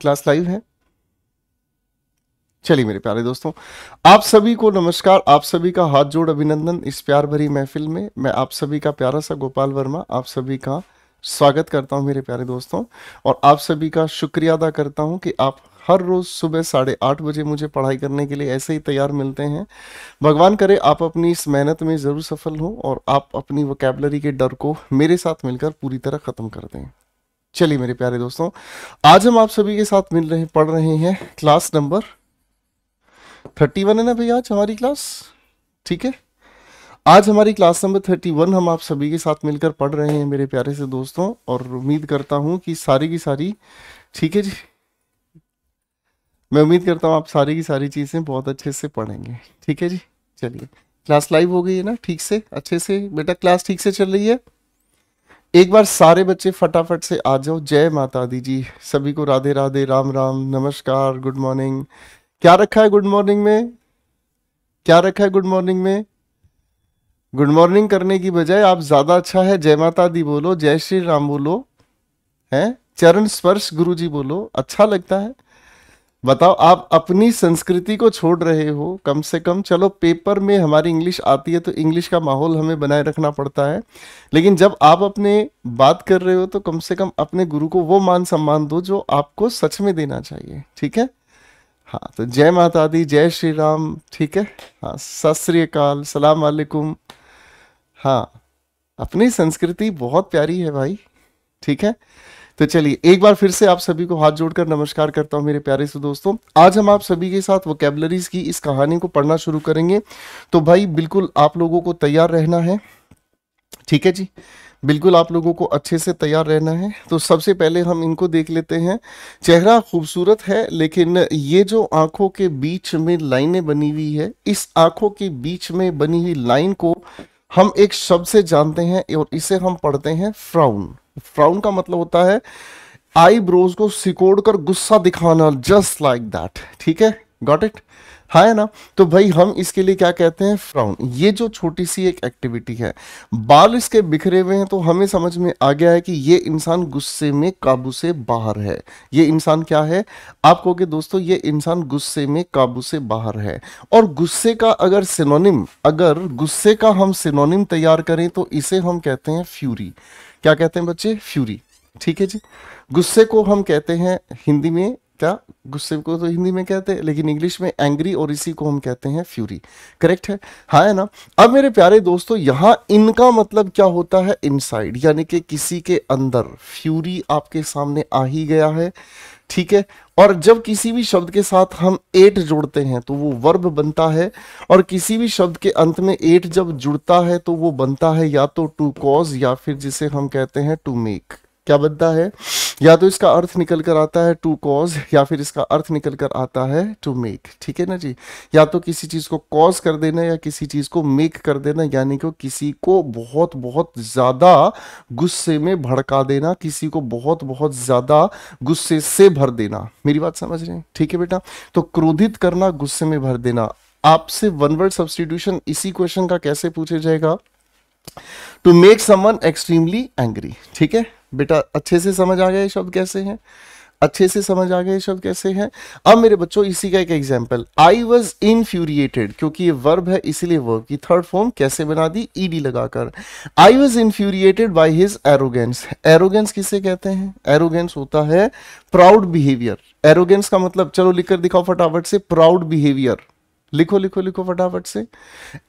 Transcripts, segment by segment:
Class live है चलिए मेरे प्यारे दोस्तों आप सभी को नमस्कार आप सभी का हाथ जोड़ अभिनंदन इस प्यार भरी महफिल में मैं आप सभी का प्यारा सा गोपाल वर्मा आप सभी का स्वागत करता हूं मेरे प्यारे दोस्तों और आप सभी का शुक्रिया अदा करता हूं कि आप हर रोज़ सुबह साढ़े आठ बजे मुझे पढ़ाई करने के लिए ऐसे ही तैयार मिलते हैं भगवान करे आप अपनी इस मेहनत में ज़रूर सफल हों और आप अपनी वोकेबलरी के डर को मेरे साथ मिलकर पूरी तरह ख़त्म कर दें चलिए मेरे प्यारे दोस्तों आज हम आप सभी के साथ मिल रहे पढ़ रहे हैं क्लास नंबर थर्टी वन है ना भैया आज हमारी क्लास ठीक है आज हमारी क्लास नंबर थर्टी वन हम आप सभी के साथ मिलकर पढ़ रहे हैं मेरे प्यारे से दोस्तों और उम्मीद करता हूँ कि सारी की सारी ठीक है जी मैं उम्मीद करता हूँ आप सारी की सारी चीज़ें बहुत अच्छे से पढ़ेंगे ठीक है जी चलिए क्लास लाइव हो गई है ना ठीक से अच्छे से बेटा क्लास ठीक से चल रही है एक बार सारे बच्चे फटाफट से आ जाओ जय माता दी जी सभी को राधे राधे राम राम नमस्कार गुड मॉर्निंग क्या रखा है गुड मॉर्निंग में क्या रखा है गुड मॉर्निंग में गुड मॉर्निंग करने की बजाय आप ज्यादा अच्छा है जय माता दी बोलो जय श्री राम बोलो हैं चरण स्पर्श गुरु जी बोलो अच्छा लगता है बताओ आप अपनी संस्कृति को छोड़ रहे हो कम से कम चलो पेपर में हमारी इंग्लिश आती है तो इंग्लिश का माहौल हमें बनाए रखना पड़ता है लेकिन जब आप अपने बात कर रहे हो तो कम से कम अपने गुरु को वो मान सम्मान दो जो आपको सच में देना चाहिए ठीक है हाँ तो जय माता दी जय श्री राम ठीक है हाँ सत श्रीकाल सलाम वालेकुम हाँ अपनी संस्कृति बहुत प्यारी है भाई ठीक है तो चलिए एक बार फिर से आप सभी को हाथ जोड़कर नमस्कार करता हूं मेरे प्यारे से दोस्तों आज हम आप सभी के साथ वोकेबलरीज की इस कहानी को पढ़ना शुरू करेंगे तो भाई बिल्कुल आप लोगों को तैयार रहना है ठीक है जी बिल्कुल आप लोगों को अच्छे से तैयार रहना है तो सबसे पहले हम इनको देख लेते हैं चेहरा खूबसूरत है लेकिन ये जो आंखों के बीच में लाइनें बनी हुई है इस आंखों के बीच में बनी हुई लाइन को हम एक शब्द से जानते हैं और इसे हम पढ़ते हैं फ्राउन फ्राउन का मतलब होता है आई ब्रोज को सिकोड़ कर गुस्सा दिखाना जस्ट लाइक दैट ठीक है गॉट इट हाँ, है ना तो भाई हम इसके लिए क्या कहते हैं फ्राउन ये जो छोटी सी एक एक्टिविटी है बाल इसके बिखरे हुए हैं तो हमें समझ में आ गया है कि ये इंसान गुस्से में काबू से बाहर है ये इंसान क्या है आप कहोगे दोस्तों ये इंसान गुस्से में काबू से बाहर है और गुस्से का अगर सिनोनिम अगर गुस्से का हम सिनोनिम तैयार करें तो इसे हम कहते हैं फ्यूरी क्या कहते हैं बच्चे फ्यूरी ठीक है जी गुस्से को हम कहते हैं हिंदी में क्या गुस्से को तो हिंदी में कहते हैं लेकिन इंग्लिश में एंग्री और इसी को हम कहते हैं फ्यूरी करेक्ट है हाँ है ना अब मेरे प्यारे दोस्तों यहाँ इनका मतलब क्या होता है इनसाइड यानी कि किसी के अंदर फ्यूरी आपके सामने आ ही गया है ठीक है और जब किसी भी शब्द के साथ हम एट जोड़ते हैं तो वो वर्ब बनता है और किसी भी शब्द के अंत में एट जब जुड़ता है तो वो बनता है या तो टू कॉज या फिर जिसे हम कहते हैं टू मेक क्या बनता है या तो इसका अर्थ निकल कर आता है टू कॉज या फिर इसका अर्थ निकल कर आता है टू मेक ठीक है ना जी या तो किसी चीज़ को कॉज कर देना या किसी चीज़ को मेक कर देना यानी कि किसी को बहुत बहुत ज़्यादा गुस्से में भड़का देना किसी को बहुत बहुत ज़्यादा गुस्से से भर देना मेरी बात समझ रहे हैं ठीक है बेटा तो क्रोधित करना गुस्से में भर देना आपसे वन वर्ड सब्सटीट्यूशन इसी क्वेश्चन का कैसे पूछा जाएगा to make someone extremely angry ठीक है बेटा अच्छे से समझ आ गया ये शब्द कैसे हैं अच्छे से समझ आ गया ये शब्द कैसे हैं अब मेरे बच्चों इसी का एक एग्जाम्पल आई वॉज इनफ्यूरिएटेड क्योंकि ये वर्ब है इसलिए वर्ब की थर्ड फॉर्म कैसे बना दी ईडी लगाकर I was infuriated by his arrogance arrogance किसे कहते हैं एरोगेंस होता है प्राउड बिहेवियर एरोगेंस का मतलब चलो लिखकर दिखाओ फटाफट से प्राउड बिहेवियर लिखो लिखो लिखो फटाफट से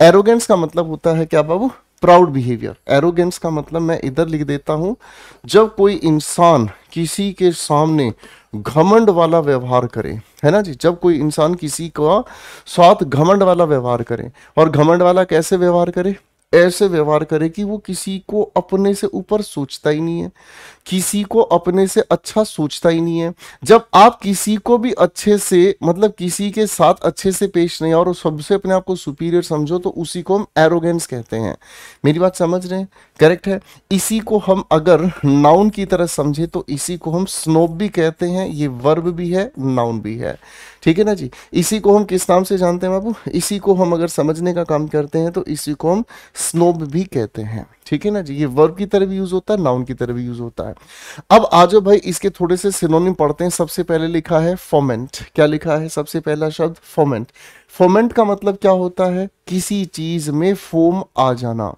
एरोगेंस का मतलब होता है क्या बाबू प्राउड बिहेवियर एरोगेंस का मतलब मैं इधर लिख देता हूं जब कोई इंसान किसी के सामने घमंड वाला व्यवहार करे है ना जी जब कोई इंसान किसी का साथ घमंड वाला व्यवहार करे और घमंड वाला कैसे व्यवहार करे ऐसे व्यवहार करे कि वो किसी को अपने से ऊपर सोचता ही नहीं है किसी को अपने से अच्छा सोचता ही नहीं है जब आप किसी को भी अच्छे से मतलब किसी के साथ अच्छे से पेश नहीं और सबसे अपने आप को सुपीरियर समझो तो उसी को हम एरोगेंस कहते हैं मेरी बात समझ रहे हैं करेक्ट है इसी को हम अगर नाउन की तरह समझे तो इसी को हम स्नोब भी कहते हैं ये वर्ब भी है नाउन भी है ठीक है ना जी इसी को हम किस नाम से जानते हैं बाबू इसी को हम अगर समझने का काम करते हैं तो इसी को हम स्नोब भी कहते हैं ठीक है ना जी ये वर्ब की तरह भी यूज़ होता है नाउन की तरह भी यूज़ होता है अब आज भाई इसके थोड़े से सिनोनिम पढ़ते हैं सबसे पहले लिखा है फोमेंट क्या लिखा है सबसे पहला शब्द फोमेंट फोमेंट का मतलब क्या होता है किसी चीज में फोम आ जाना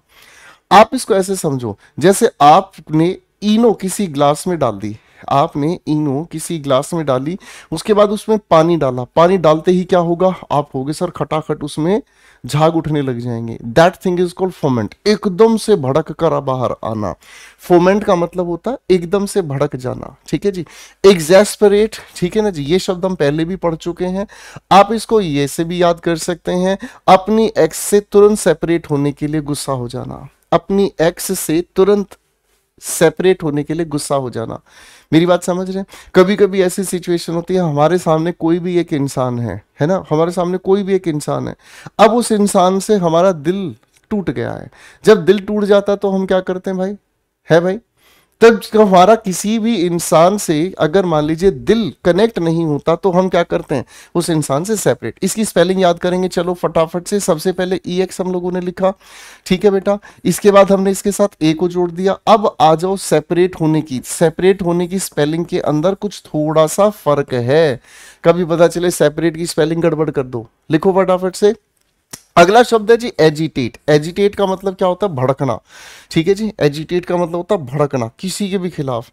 आप इसको ऐसे समझो जैसे आपने इनो किसी ग्लास में डाल दी आपने इनो किसी ग्लास में डाली उसके बाद उसमें पानी डाला पानी डालते ही क्या होगा आप हो सर खटाखट उसमें झाग उठने लग जाएंगे that thing is called foment एकदम से भड़क कर बाहर आना फोमेंट का मतलब होता है एकदम से भड़क जाना ठीक है जी एग्जैस्परेट ठीक है ना जी ये शब्द हम पहले भी पढ़ चुके हैं आप इसको ये से भी याद कर सकते हैं अपनी एक्स से तुरंत सेपरेट होने के लिए गुस्सा हो जाना अपनी एक्स से तुरंत सेपरेट होने के लिए गुस्सा हो जाना मेरी बात समझ रहे हैं कभी कभी ऐसी सिचुएशन होती है हमारे सामने कोई भी एक इंसान है है ना हमारे सामने कोई भी एक इंसान है अब उस इंसान से हमारा दिल टूट गया है जब दिल टूट जाता तो हम क्या करते हैं भाई है भाई तब हमारा किसी भी इंसान से अगर मान लीजिए दिल कनेक्ट नहीं होता तो हम क्या करते हैं उस इंसान से सेपरेट इसकी स्पेलिंग याद करेंगे चलो फटाफट से सबसे पहले ई एक्स हम लोगों ने लिखा ठीक है बेटा इसके बाद हमने इसके साथ ए को जोड़ दिया अब आ जाओ सेपरेट होने की सेपरेट होने की स्पेलिंग के अंदर कुछ थोड़ा सा फर्क है कभी पता चले सेपरेट की स्पेलिंग गड़बड़ कर दो लिखो फटाफट से अगला शब्द है जी एजिटेट एजिटेट का मतलब क्या होता है भड़कना ठीक है जी एजिटेट का मतलब होता है भड़कना किसी के भी खिलाफ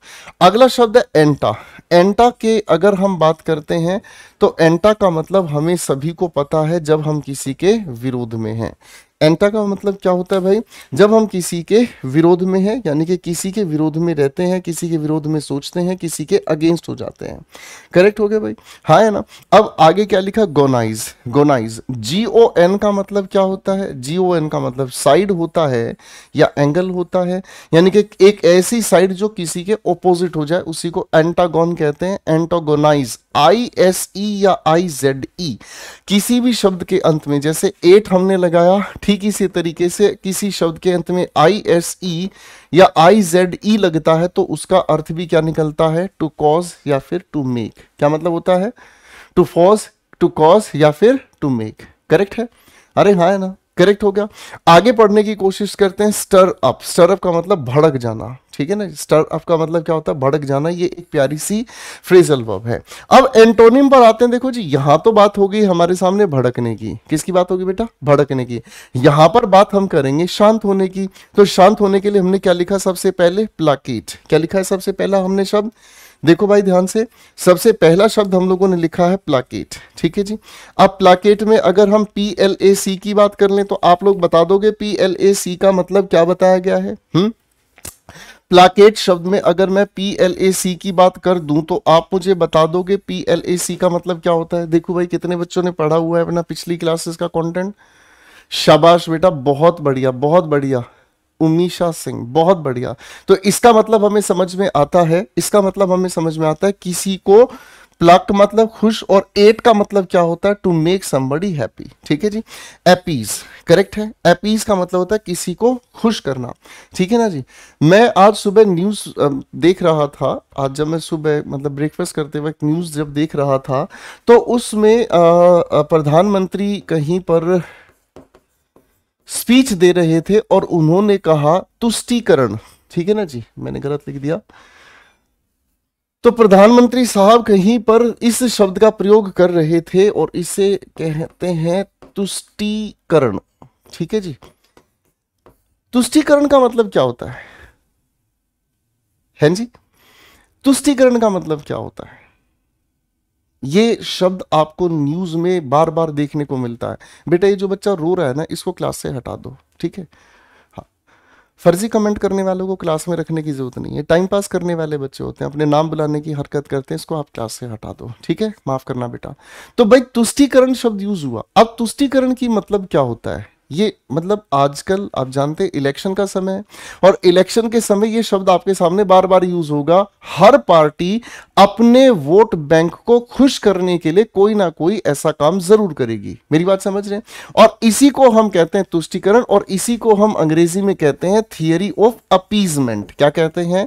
अगला शब्द है एंटा एंटा के अगर हम बात करते हैं तो एंटा का मतलब हमें सभी को पता है जब हम किसी के विरोध में हैं एंटा का मतलब क्या होता है भाई जब हम किसी के विरोध में हैं यानी कि किसी के विरोध में रहते हैं किसी के विरोध में सोचते हैं किसी के अगेंस्ट हो जाते हैं करेक्ट हो गया भाई हाँ है ना अब आगे क्या लिखा गोनाइज गोनाइज जी ओ एन का मतलब क्या होता है जी ओ एन का मतलब साइड होता है या एंगल होता है यानी कि एक ऐसी साइड जो किसी के ओपोजिट हो जाए उसी को एंटागोन कहते हैं एंटागोनाइज आई एस ई या आई जेड ई किसी भी शब्द के अंत में जैसे एट हमने लगाया ठीक इसी तरीके से किसी शब्द के अंत में आई एस ई या आई जेड ई लगता है तो उसका अर्थ भी क्या निकलता है टू कॉज या फिर टू मेक क्या मतलब होता है टू फॉज टू कॉज या फिर टू मेक करेक्ट है अरे हाँ है ना करेक्ट हो गया आगे पढ़ने की कोशिश करते हैं स्टर अप स्टर अप का मतलब भड़क जाना ठीक है ना स्टर अप का मतलब क्या होता है भड़क जाना ये एक प्यारी सी फ्रेजल वर्ब है अब एंटोनिम पर आते हैं देखो जी यहां तो बात हो गई हमारे सामने भड़कने की किसकी बात होगी बेटा भड़कने की यहां पर बात हम करेंगे शांत होने की तो शांत होने के लिए हमने क्या लिखा सबसे पहले प्लाकेट क्या लिखा है सबसे पहला हमने शब्द देखो भाई ध्यान से सबसे पहला शब्द हम लोगों ने लिखा है प्लाकेट ठीक है जी अब प्लाकेट में अगर हम पी एल ए सी की बात कर लें तो आप लोग बता दोगे पी एल ए सी का मतलब क्या बताया गया है हम्म प्लाकेट शब्द में अगर मैं पी एल ए सी की बात कर दूं तो आप मुझे बता दोगे पी एल ए सी का मतलब क्या होता है देखो भाई कितने बच्चों ने पढ़ा हुआ है अपना पिछली क्लासेस का कंटेंट शाबाश बेटा बहुत बढ़िया बहुत बढ़िया उमीशा सिंह बहुत बढ़िया तो इसका मतलब हमें समझ में आता है इसका मतलब हमें समझ में आता है किसी को प्लक मतलब खुश और एट का मतलब क्या होता है टू मेक समबडी हैप्पी ठीक है जी एपीज करेक्ट है एपीज का मतलब होता है किसी को खुश करना ठीक है ना जी मैं आज सुबह न्यूज़ देख रहा था आज जब मैं सुबह मतलब ब्रेकफास्ट करते वक्त न्यूज़ जब देख रहा था तो उसमें प्रधानमंत्री कहीं पर स्पीच दे रहे थे और उन्होंने कहा तुष्टीकरण ठीक है ना जी मैंने गलत लिख दिया तो प्रधानमंत्री साहब कहीं पर इस शब्द का प्रयोग कर रहे थे और इसे कहते हैं तुष्टिकरण ठीक है जी तुष्टिकरण का मतलब क्या होता है हैं जी तुष्टिकरण का मतलब क्या होता है ये शब्द आपको न्यूज में बार बार देखने को मिलता है बेटा ये जो बच्चा रो रहा है ना इसको क्लास से हटा दो ठीक है फर्जी कमेंट करने वालों को क्लास में रखने की ज़रूरत नहीं है टाइम पास करने वाले बच्चे होते हैं अपने नाम बुलाने की हरकत करते हैं इसको आप क्लास से हटा दो ठीक है माफ़ करना बेटा तो भाई तुष्टिकरण शब्द यूज़ हुआ अब तुष्टिकरण की मतलब क्या होता है ये मतलब आजकल आप जानते हैं इलेक्शन का समय है और इलेक्शन के समय ये शब्द आपके सामने बार बार यूज होगा हर पार्टी अपने वोट बैंक को खुश करने के लिए कोई ना कोई ऐसा काम जरूर करेगी मेरी बात समझ रहे हैं और इसी को हम कहते हैं तुष्टिकरण और इसी को हम अंग्रेजी में कहते हैं थियरी ऑफ अपीजमेंट क्या कहते हैं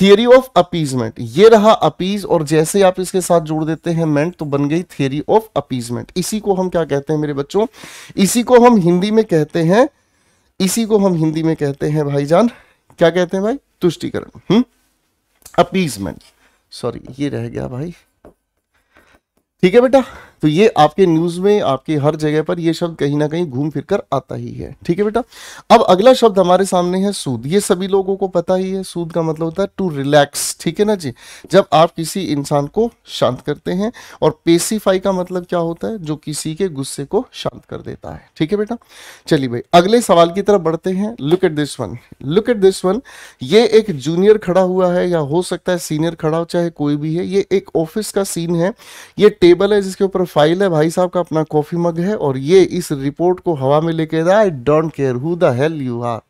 थियरी ऑफ अपीजमेंट ये रहा अपीज और जैसे आप इसके साथ जोड़ देते हैं मेंट तो बन गई थियरी ऑफ अपीजमेंट इसी को हम क्या कहते हैं मेरे बच्चों इसी को हम हिंदी में में कहते हैं इसी को हम हिंदी में कहते हैं भाईजान क्या कहते हैं भाई तुष्टिकरण हम्म? अपीजमेंट सॉरी ये रह गया भाई ठीक है बेटा तो ये आपके न्यूज़ में आपके हर जगह पर ये शब्द कहीं ना कहीं घूम फिर कर आता ही है ठीक है बेटा अब अगला शब्द हमारे सामने है सूद ये सभी लोगों को पता ही है सूद का मतलब होता है टू रिलैक्स ठीक है ना जी जब आप किसी इंसान को शांत करते हैं और पेसीफाई का मतलब क्या होता है जो किसी के गुस्से को शांत कर देता है ठीक है बेटा चलिए भाई अगले सवाल की तरफ बढ़ते हैं look at this one look at this one ये एक जूनियर खड़ा हुआ है या हो सकता है सीनियर खड़ा हो चाहे कोई भी है ये एक ऑफिस का सीन है ये टेबल है जिसके ऊपर फाइल है भाई साहब का अपना कॉफी मग है और ये इस रिपोर्ट को हवा में लेके रहा I don't care who the hell you are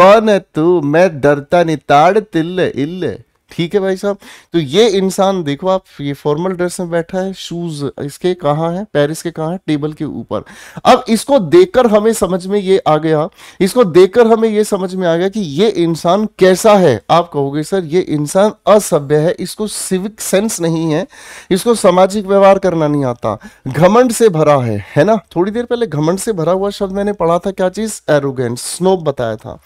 कौन है तू मैं डरता नहीं ताड़ तिल्ले इल्ले ठीक है भाई साहब तो ये इंसान देखो आप ये फॉर्मल ड्रेस में बैठा है शूज इसके कहाँ है पेरिस के कहाँ है टेबल के ऊपर अब इसको देखकर हमें समझ में ये आ गया इसको देखकर हमें ये समझ में आ गया कि ये इंसान कैसा है आप कहोगे सर ये इंसान असभ्य है इसको सिविक सेंस नहीं है इसको सामाजिक व्यवहार करना नहीं आता घमंड से भरा है है ना थोड़ी देर पहले घमंड से भरा हुआ शब्द मैंने पढ़ा था क्या चीज एरोगेंस स्नोप बताया था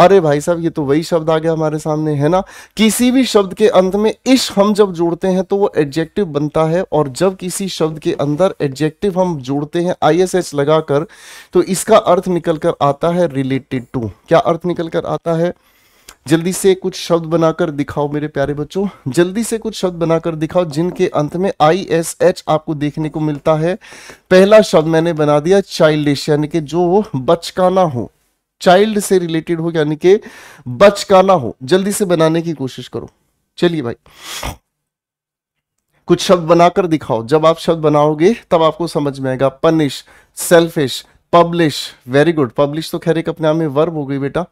अरे भाई साहब ये तो वही शब्द आ गया हमारे सामने है ना किसी भी शब्द के अंत में इश हम जब जोड़ते हैं तो वो एडजेक्टिव बनता है और जब किसी शब्द के अंदर एडजेक्टिव हम जोड़ते हैं आई एस एच लगाकर तो इसका अर्थ निकल कर आता है रिलेटेड टू क्या अर्थ निकल कर आता है जल्दी से कुछ शब्द बनाकर दिखाओ मेरे प्यारे बच्चों जल्दी से कुछ शब्द बनाकर दिखाओ जिनके अंत में आई एस एच आपको देखने को मिलता है पहला शब्द मैंने बना दिया चाइल्डिश यानी कि जो बचकाना हो चाइल्ड से रिलेटेड हो यानी कि बचकाना हो जल्दी से बनाने की कोशिश करो चलिए भाई कुछ शब्द बनाकर दिखाओ जब आप शब्द बनाओगे तब आपको समझ में आएगा punish selfish publish very good publish तो खैर एक अपने आप में वर्ब हो गई बेटा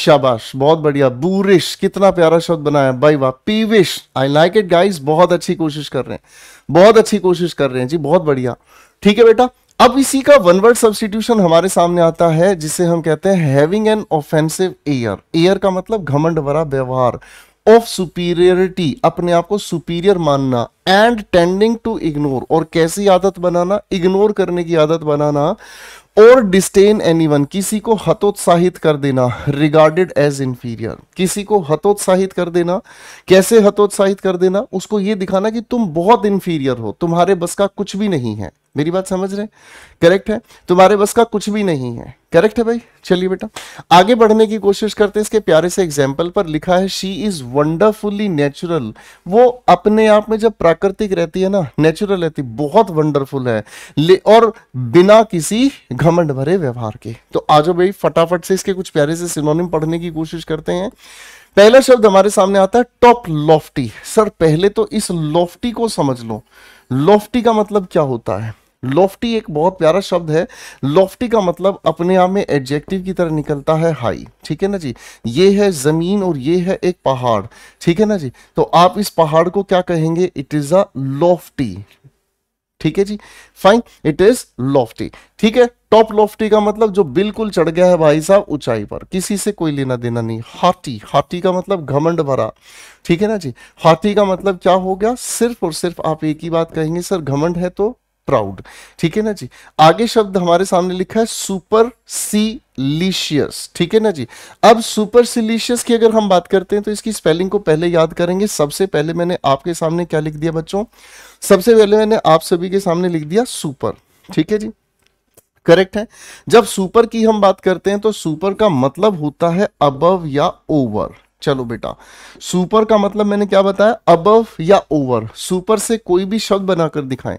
शाबाश बहुत बढ़िया बूरिश कितना प्यारा शब्द बनाया भाई वाह peevish I like it guys बहुत अच्छी कोशिश कर रहे हैं बहुत अच्छी कोशिश कर रहे हैं जी बहुत बढ़िया ठीक है बेटा अब इसी का वन वर्ड सब्सटीट्यूशन हमारे सामने आता है जिसे हम कहते हैं having an offensive air air का मतलब घमंड भरा व्यवहार ऑफ सुपीरियरिटी अपने आप को सुपीरियर मानना एंड टेंडिंग टू इग्नोर और कैसी आदत बनाना इग्नोर करने की आदत बनाना और डिस्टेन एनीवन किसी को हतोत्साहित कर देना रिगार्डेड एज इंफीरियर किसी को हतोत्साहित कर देना कैसे हतोत्साहित कर देना उसको ये दिखाना कि तुम बहुत इंफीरियर हो तुम्हारे बस का कुछ भी नहीं है मेरी बात समझ रहे करेक्ट है तुम्हारे बस का कुछ भी नहीं है करेक्ट है भाई चलिए बेटा आगे बढ़ने की कोशिश करते हैं इसके प्यारे से एग्जाम्पल पर लिखा है शी इज वंडरफुली नेचुरल वो अपने आप में जब प्राकृतिक रहती है ना नेचुरल रहती बहुत वंडरफुल है ले और बिना किसी घमंड भरे व्यवहार के तो आज भाई फटाफट से इसके कुछ प्यारे से सिनोनिम पढ़ने की कोशिश करते हैं पहला शब्द हमारे सामने आता है टॉप लॉफ्टी सर पहले तो इस लॉफ्टी को समझ लो लॉफ्टी का मतलब क्या होता है लॉफ्टी एक बहुत प्यारा शब्द है लॉफ्टी का मतलब अपने आप में एडजेक्टिव की तरह निकलता है हाई ठीक है ना जी ये है ज़मीन और ये है एक पहाड़ ठीक है ना जी तो आप इस पहाड़ को क्या कहेंगे इट इज़ अ लॉफ्टी ठीक है जी फाइन इट इज लॉफ्टी ठीक है टॉप लॉफ्टी का मतलब जो बिल्कुल चढ़ गया है भाई साहब ऊंचाई पर किसी से कोई लेना देना नहीं हाथी हाथी का मतलब घमंड भरा ठीक है ना जी हाथी का मतलब क्या हो गया सिर्फ और सिर्फ आप एक ही बात कहेंगे सर घमंड है तो प्राउड ठीक है ना जी आगे शब्द हमारे सामने लिखा है सुपर सीलिशियस ठीक है ना जी अब सुपर सीलिशियस की अगर हम बात करते हैं तो इसकी स्पेलिंग को पहले याद करेंगे सबसे पहले मैंने आपके सामने क्या लिख दिया बच्चों सबसे पहले मैंने आप सभी के सामने लिख दिया सुपर ठीक है जी करेक्ट है जब सुपर की हम बात करते हैं तो सुपर का मतलब होता है अबव या ओवर चलो बेटा सुपर का मतलब मैंने क्या बताया अबव या ओवर सुपर से कोई भी शब्द बनाकर दिखाएं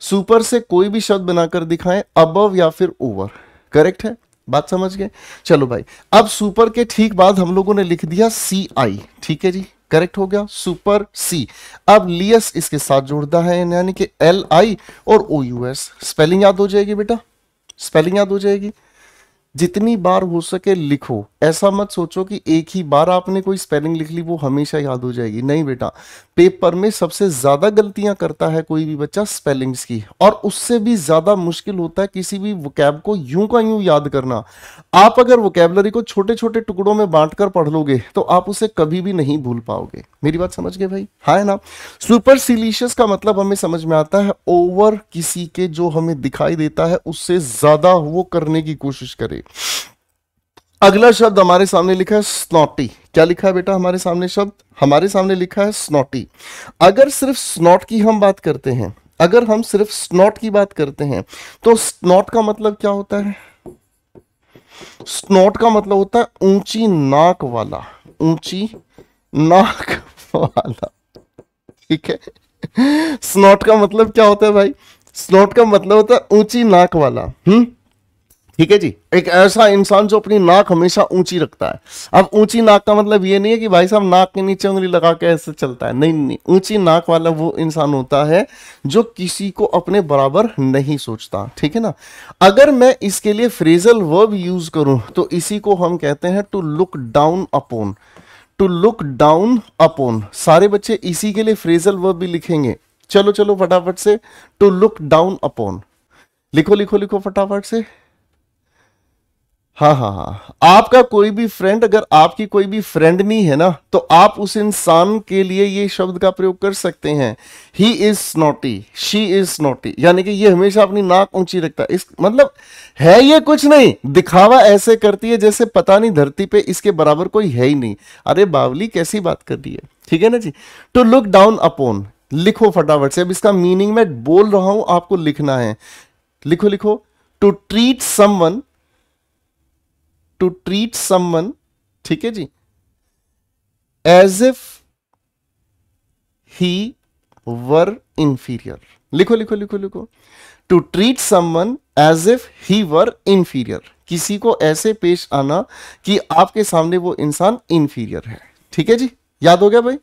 सुपर से कोई भी शब्द बनाकर दिखाएं अबव या फिर ओवर करेक्ट है बात समझ गए चलो भाई अब सुपर के ठीक बाद हम लोगों ने लिख दिया सी आई ठीक है जी करेक्ट हो गया सुपर सी अब लियस इसके साथ जोड़ता है यानी कि एल आई और ओ यू एस स्पेलिंग याद हो जाएगी बेटा स्पेलिंग याद हो जाएगी जितनी बार हो सके लिखो ऐसा मत सोचो कि एक ही बार आपने कोई स्पेलिंग लिख ली वो हमेशा याद हो जाएगी नहीं बेटा पेपर में सबसे ज़्यादा गलतियां करता है कोई भी बच्चा स्पेलिंग्स की और उससे भी ज़्यादा मुश्किल होता है किसी भी वोकैब को यूं का यूं याद करना आप अगर वोकैबलरी को छोटे छोटे टुकड़ों में बांट कर पढ़ लोगे तो आप उसे कभी भी नहीं भूल पाओगे मेरी बात समझ गए भाई हाँ है ना सुपर सिलीशियस का मतलब हमें समझ में आता है ओवर किसी के जो हमें दिखाई देता है उससे ज़्यादा वो करने की कोशिश करे अगला शब्द हमारे सामने लिखा है स्नॉटी क्या लिखा है बेटा हमारे सामने शब्द हमारे सामने लिखा है स्नॉटी अगर सिर्फ स्नॉट की हम बात करते हैं अगर हम सिर्फ स्नॉट की बात करते हैं तो स्नॉट का मतलब क्या होता है स्नॉट का मतलब होता है ऊंची नाक वाला ऊंची नाक वाला ठीक है स्नॉट का मतलब क्या होता है भाई स्नॉट का मतलब होता है ऊंची नाक वाला हम्म ठीक है जी एक ऐसा इंसान जो अपनी नाक हमेशा ऊंची रखता है अब ऊंची नाक का मतलब ये नहीं है कि भाई साहब नाक के नीचे उंगली लगा के ऐसे चलता है नहीं नहीं ऊंची नाक वाला वो इंसान होता है जो किसी को अपने बराबर नहीं सोचता ठीक है ना अगर मैं इसके लिए फ्रेजल वर्ब यूज करूं तो इसी को हम कहते हैं to look down upon to look down upon सारे बच्चे इसी के लिए फ्रेजल वर्ब भी लिखेंगे चलो चलो फटाफट से टू लुक डाउन अपोन लिखो लिखो लिखो फटाफट से हाँ हाँ हाँ आपका कोई भी फ्रेंड अगर आपकी कोई भी फ्रेंड नहीं है ना तो आप उस इंसान के लिए ये शब्द का प्रयोग कर सकते हैं he is naughty she is naughty यानी कि ये हमेशा अपनी नाक ऊंची रखता है इस मतलब है ये कुछ नहीं दिखावा ऐसे करती है जैसे पता नहीं धरती पे इसके बराबर कोई है ही नहीं अरे बावली कैसी बात कर दी है ठीक है ना जी टू लुक डाउन अपोन लिखो फटाफट से अब इसका मीनिंग मैं बोल रहा हूं आपको लिखना है लिखो लिखो to treat someone to treat someone ठीक है जी as if he were inferior लिखो लिखो लिखो लिखो to treat someone as if he were inferior किसी को ऐसे पेश आना कि आपके सामने वो इंसान इंफीरियर है ठीक है जी याद हो गया भाई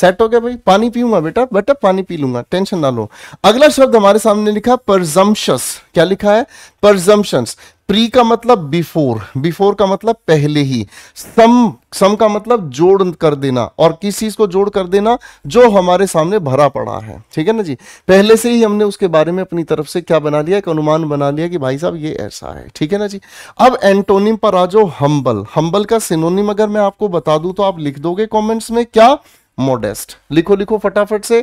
सेट हो गया भाई पानी पीऊंगा बेटा बेटा पानी पी लूंगा टेंशन ना लो अगला शब्द हमारे सामने लिखा परजम्पस क्या लिखा है परजम्पन्स प्री का मतलब बिफोर बिफोर का मतलब पहले ही सम सम का मतलब जोड़ कर देना और किस चीज को जोड़ कर देना जो हमारे सामने भरा पड़ा है ठीक है ना जी पहले से ही हमने उसके बारे में अपनी तरफ से क्या बना लिया एक अनुमान बना लिया कि भाई साहब ये ऐसा है ठीक है ना जी अब एंटोनिम पर आ जाओ हम्बल हम्बल का सिनोनिम अगर मैं आपको बता दूं तो आप लिख दोगे कॉमेंट्स में क्या मोडेस्ट लिखो लिखो फटाफट से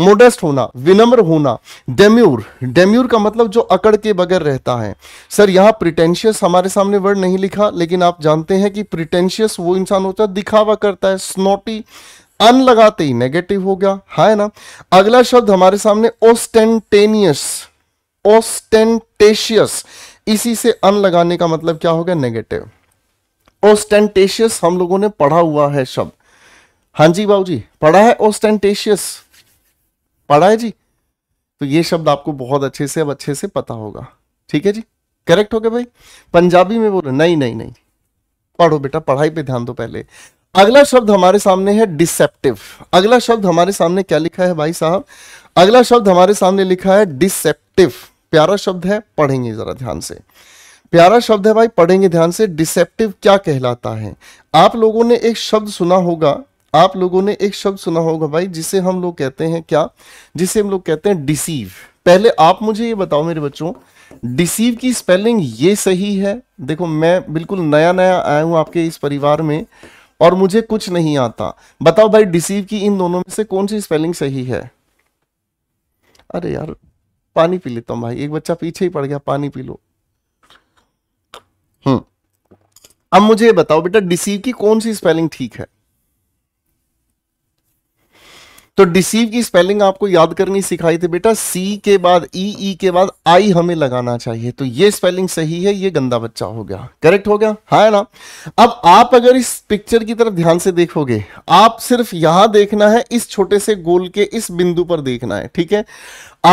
मोडेस्ट होना विनम्र होना डेम्यूर डेम्यूर का मतलब जो अकड़ के बगैर रहता है सर यहाँ प्रिटेंशियस हमारे सामने वर्ड नहीं लिखा लेकिन आप जानते हैं कि प्रिटेंशियस वो इंसान होता है दिखावा करता है स्नोटी अन लगाते ही नेगेटिव हो गया है ना अगला शब्द हमारे सामने ओस्टेंटेनियस ओस्टेंटेशियस इसी से अन लगाने का मतलब क्या होगा नेगेटिव ओस्टेंटेशियस हम लोगों ने पढ़ा हुआ है शब्द हाँ जी बाबू जी पढ़ा है ओस्टेंटेशियस पढ़ा है जी तो ये शब्द आपको बहुत अच्छे से अब अच्छे से पता होगा ठीक है जी करेक्ट हो गया भाई पंजाबी में बोलो नहीं नहीं नहीं पढ़ो बेटा पढ़ाई पे ध्यान दो पहले अगला शब्द हमारे सामने है डिसेप्टिव अगला शब्द हमारे सामने क्या लिखा है भाई साहब अगला शब्द हमारे सामने लिखा है डिसेप्टिव प्यारा शब्द है पढ़ेंगे जरा ध्यान से प्यारा शब्द है भाई पढ़ेंगे ध्यान से डिसेप्टिव क्या कहलाता है आप लोगों ने एक शब्द सुना होगा आप लोगों ने एक शब्द सुना होगा भाई जिसे हम लोग कहते हैं क्या जिसे हम लोग कहते हैं डिसीव पहले आप मुझे ये बताओ मेरे बच्चों डिसीव की स्पेलिंग ये सही है देखो मैं बिल्कुल नया नया आया हूं आपके इस परिवार में और मुझे कुछ नहीं आता बताओ भाई डिसीव की इन दोनों में से कौन सी स्पेलिंग सही है अरे यार पानी पी लेता हूं भाई एक बच्चा पीछे ही पड़ गया पानी पी लो हम्म अब मुझे बताओ बेटा डिसीव की कौन सी स्पेलिंग ठीक है तो डिसीव की स्पेलिंग आपको याद करनी सिखाई थी बेटा सी के बाद ई e, ई e के बाद आई हमें लगाना चाहिए तो ये स्पेलिंग सही है ये गंदा बच्चा हो गया करेक्ट हो गया हा ना अब आप अगर इस पिक्चर की तरफ ध्यान से देखोगे आप सिर्फ यहां देखना है इस छोटे से गोल के इस बिंदु पर देखना है ठीक है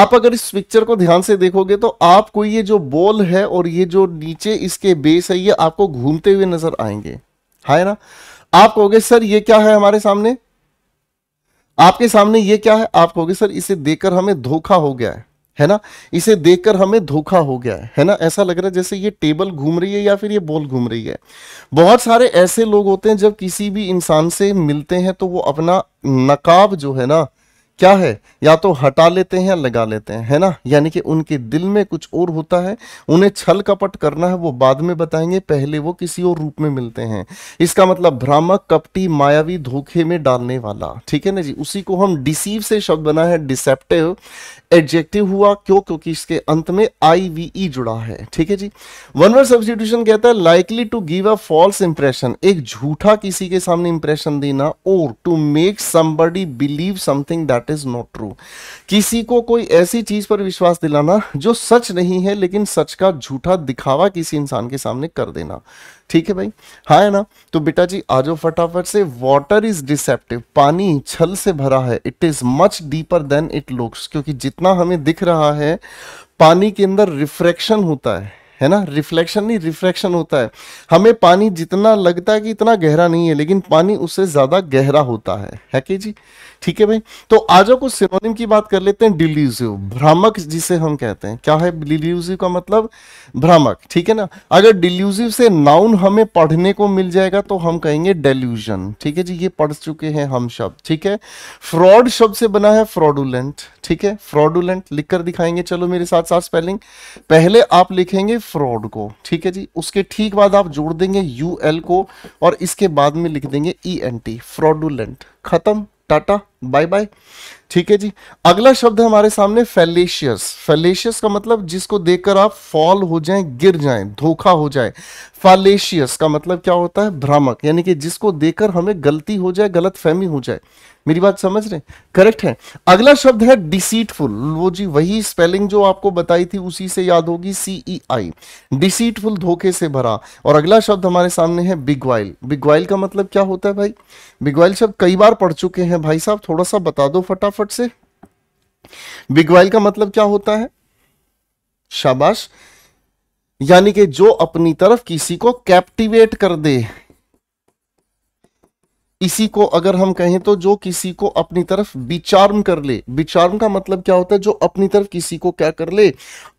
आप अगर इस पिक्चर को ध्यान से देखोगे तो आपको ये जो बॉल है और ये जो नीचे इसके बेस है ये आपको घूमते हुए नजर आएंगे हाँ, है ना आप कहोगे सर ये क्या है हमारे सामने आपके सामने ये क्या है आप कहोगे सर इसे देखकर हमें धोखा हो गया है है ना इसे देखकर हमें धोखा हो गया है है ना ऐसा लग रहा है जैसे ये टेबल घूम रही है या फिर ये बॉल घूम रही है बहुत सारे ऐसे लोग होते हैं जब किसी भी इंसान से मिलते हैं तो वो अपना नकाब जो है ना क्या है या तो हटा लेते हैं या लगा लेते हैं है ना यानी कि उनके दिल में कुछ और होता है उन्हें छल कपट करना है वो बाद में बताएंगे पहले वो किसी और रूप में मिलते हैं इसका मतलब भ्रामक कपटी मायावी धोखे में डालने वाला ठीक है ना जी उसी को हम डिसीव से शब्द बना है डिसेप्टिव एडजेक्टिव हुआ क्यों क्योंकि इसके अंत में आई वी ई जुड़ा है ठीक है जी वन वर्ड सब्सिट्यूशन कहता है likely to give a false impression एक झूठा किसी के सामने इंप्रेशन देना और to make somebody believe something that is not true किसी को कोई ऐसी चीज पर विश्वास दिलाना जो सच नहीं है लेकिन सच का झूठा दिखावा किसी इंसान के सामने कर देना ठीक है भाई हाँ है ना तो बेटा जी आ जाओ फटाफट से वाटर इज डिसेप्टिव पानी छल से भरा है it is much deeper than it looks क्योंकि जितना हमें दिख रहा है पानी के अंदर रिफ्रैक्शन होता है है ना रिफ्लेक्शन नहीं रिफ्रैक्शन होता है हमें पानी जितना लगता है कि इतना गहरा नहीं है लेकिन पानी उससे ज्यादा गहरा होता है है कि जी ठीक है भाई तो आज कुछ सिनोनिम की बात कर लेते हैं डिल्यूजिव भ्रामक जिसे हम कहते हैं क्या है डिल्यूजिव का मतलब भ्रामक ठीक है ना अगर डिल्यूजिव से नाउन हमें पढ़ने को मिल जाएगा तो हम कहेंगे डेल्यूजन ठीक है जी ये पढ़ चुके हैं हम शब्द ठीक है फ्रॉड शब्द से बना है फ्रॉडुलेंट ठीक है फ्रॉडुलेंट लिखकर दिखाएंगे चलो मेरे साथ साथ स्पेलिंग पहले आप लिखेंगे फ्रॉड को ठीक है जी उसके ठीक बाद आप जोड़ देंगे यू एल को और इसके बाद में लिख देंगे ई एन टी फ्रॉडुलेंट खत्म टाटा बाय बाय ठीक है जी अगला शब्द है हमारे सामने फेलेशियस फेलेशियस का मतलब जिसको देखकर आप फॉल हो जाएं गिर जाएं धोखा हो जाए फालेशियस का मतलब क्या होता है भ्रामक यानी कि जिसको देकर हमें गलती हो जाए गलत फहमी हो जाए मेरी बात समझ रहे करेक्ट है अगला शब्द है डिसीटफुल वो जी वही स्पेलिंग जो आपको बताई थी उसी से याद होगी सीई आई डिसीटफुल धोखे से भरा और अगला शब्द हमारे सामने है बिगवाइल बिगवाइल का मतलब क्या होता है भाई बिगवाइल शब्द कई बार पढ़ चुके हैं भाई साहब थोड़ा सा बता दो फटाफट से बिगवाइल का मतलब क्या होता है शाबाश यानी कि जो अपनी तरफ किसी को कैप्टिवेट कर दे इसी को अगर हम कहें तो जो किसी को अपनी तरफ विचार्म कर ले विचार्म का मतलब क्या होता है जो अपनी तरफ किसी को क्या कर ले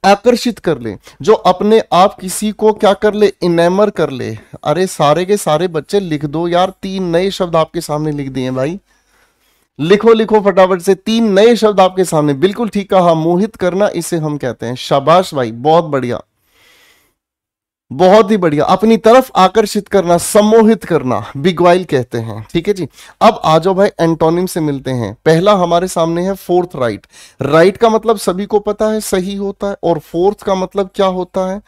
आकर्षित कर ले जो अपने आप किसी को क्या कर ले इनेमर कर ले अरे सारे के सारे बच्चे लिख दो यार तीन नए शब्द आपके सामने लिख दिए भाई लिखो लिखो फटाफट से तीन नए शब्द आपके सामने बिल्कुल ठीक कहा मोहित करना इसे हम कहते हैं शाबाश भाई बहुत बढ़िया बहुत ही बढ़िया अपनी तरफ आकर्षित करना सम्मोहित करना बिग्वाइल कहते हैं ठीक है जी अब आ जाओ भाई एंटोनिम से मिलते हैं पहला हमारे सामने है फोर्थ राइट राइट का मतलब सभी को पता है सही होता है और फोर्थ का मतलब क्या होता है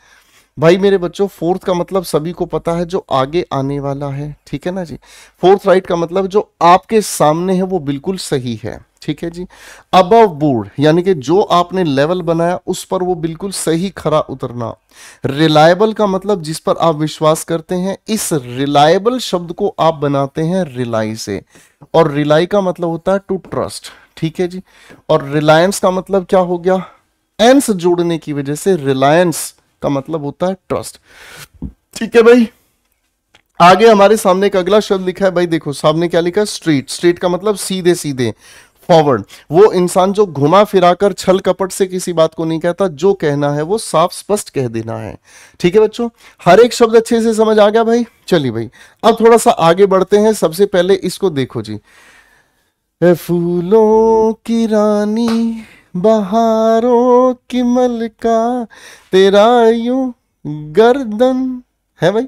भाई मेरे बच्चों फोर्थ का मतलब सभी को पता है जो आगे आने वाला है ठीक है ना जी फोर्थ राइट का मतलब जो आपके सामने है वो बिल्कुल सही है ठीक है जी अबव बोर्ड यानी कि जो आपने लेवल बनाया उस पर वो बिल्कुल सही खरा उतरना रिलायबल का मतलब जिस पर आप विश्वास करते हैं इस रिलायबल शब्द को आप बनाते हैं रिलाई से और रिलाई का मतलब होता है टू ट्रस्ट ठीक है जी और रिलायंस का मतलब क्या हो गया एंस जोड़ने की वजह से रिलायंस का मतलब होता है ट्रस्ट ठीक है भाई आगे हमारे सामने एक अगला शब्द लिखा है भाई देखो सामने क्या लिखा है स्ट्रीट स्ट्रीट का मतलब सीधे सीधे फॉरवर्ड वो इंसान जो घुमा फिराकर छल कपट से किसी बात को नहीं कहता जो कहना है वो साफ स्पष्ट कह देना है ठीक है बच्चों हर एक शब्द अच्छे से समझ आ गया भाई चलिए भाई अब थोड़ा सा आगे बढ़ते हैं सबसे पहले इसको देखो जी फूलों की रानी बहारों की मलका तेरा यू गर्दन है भाई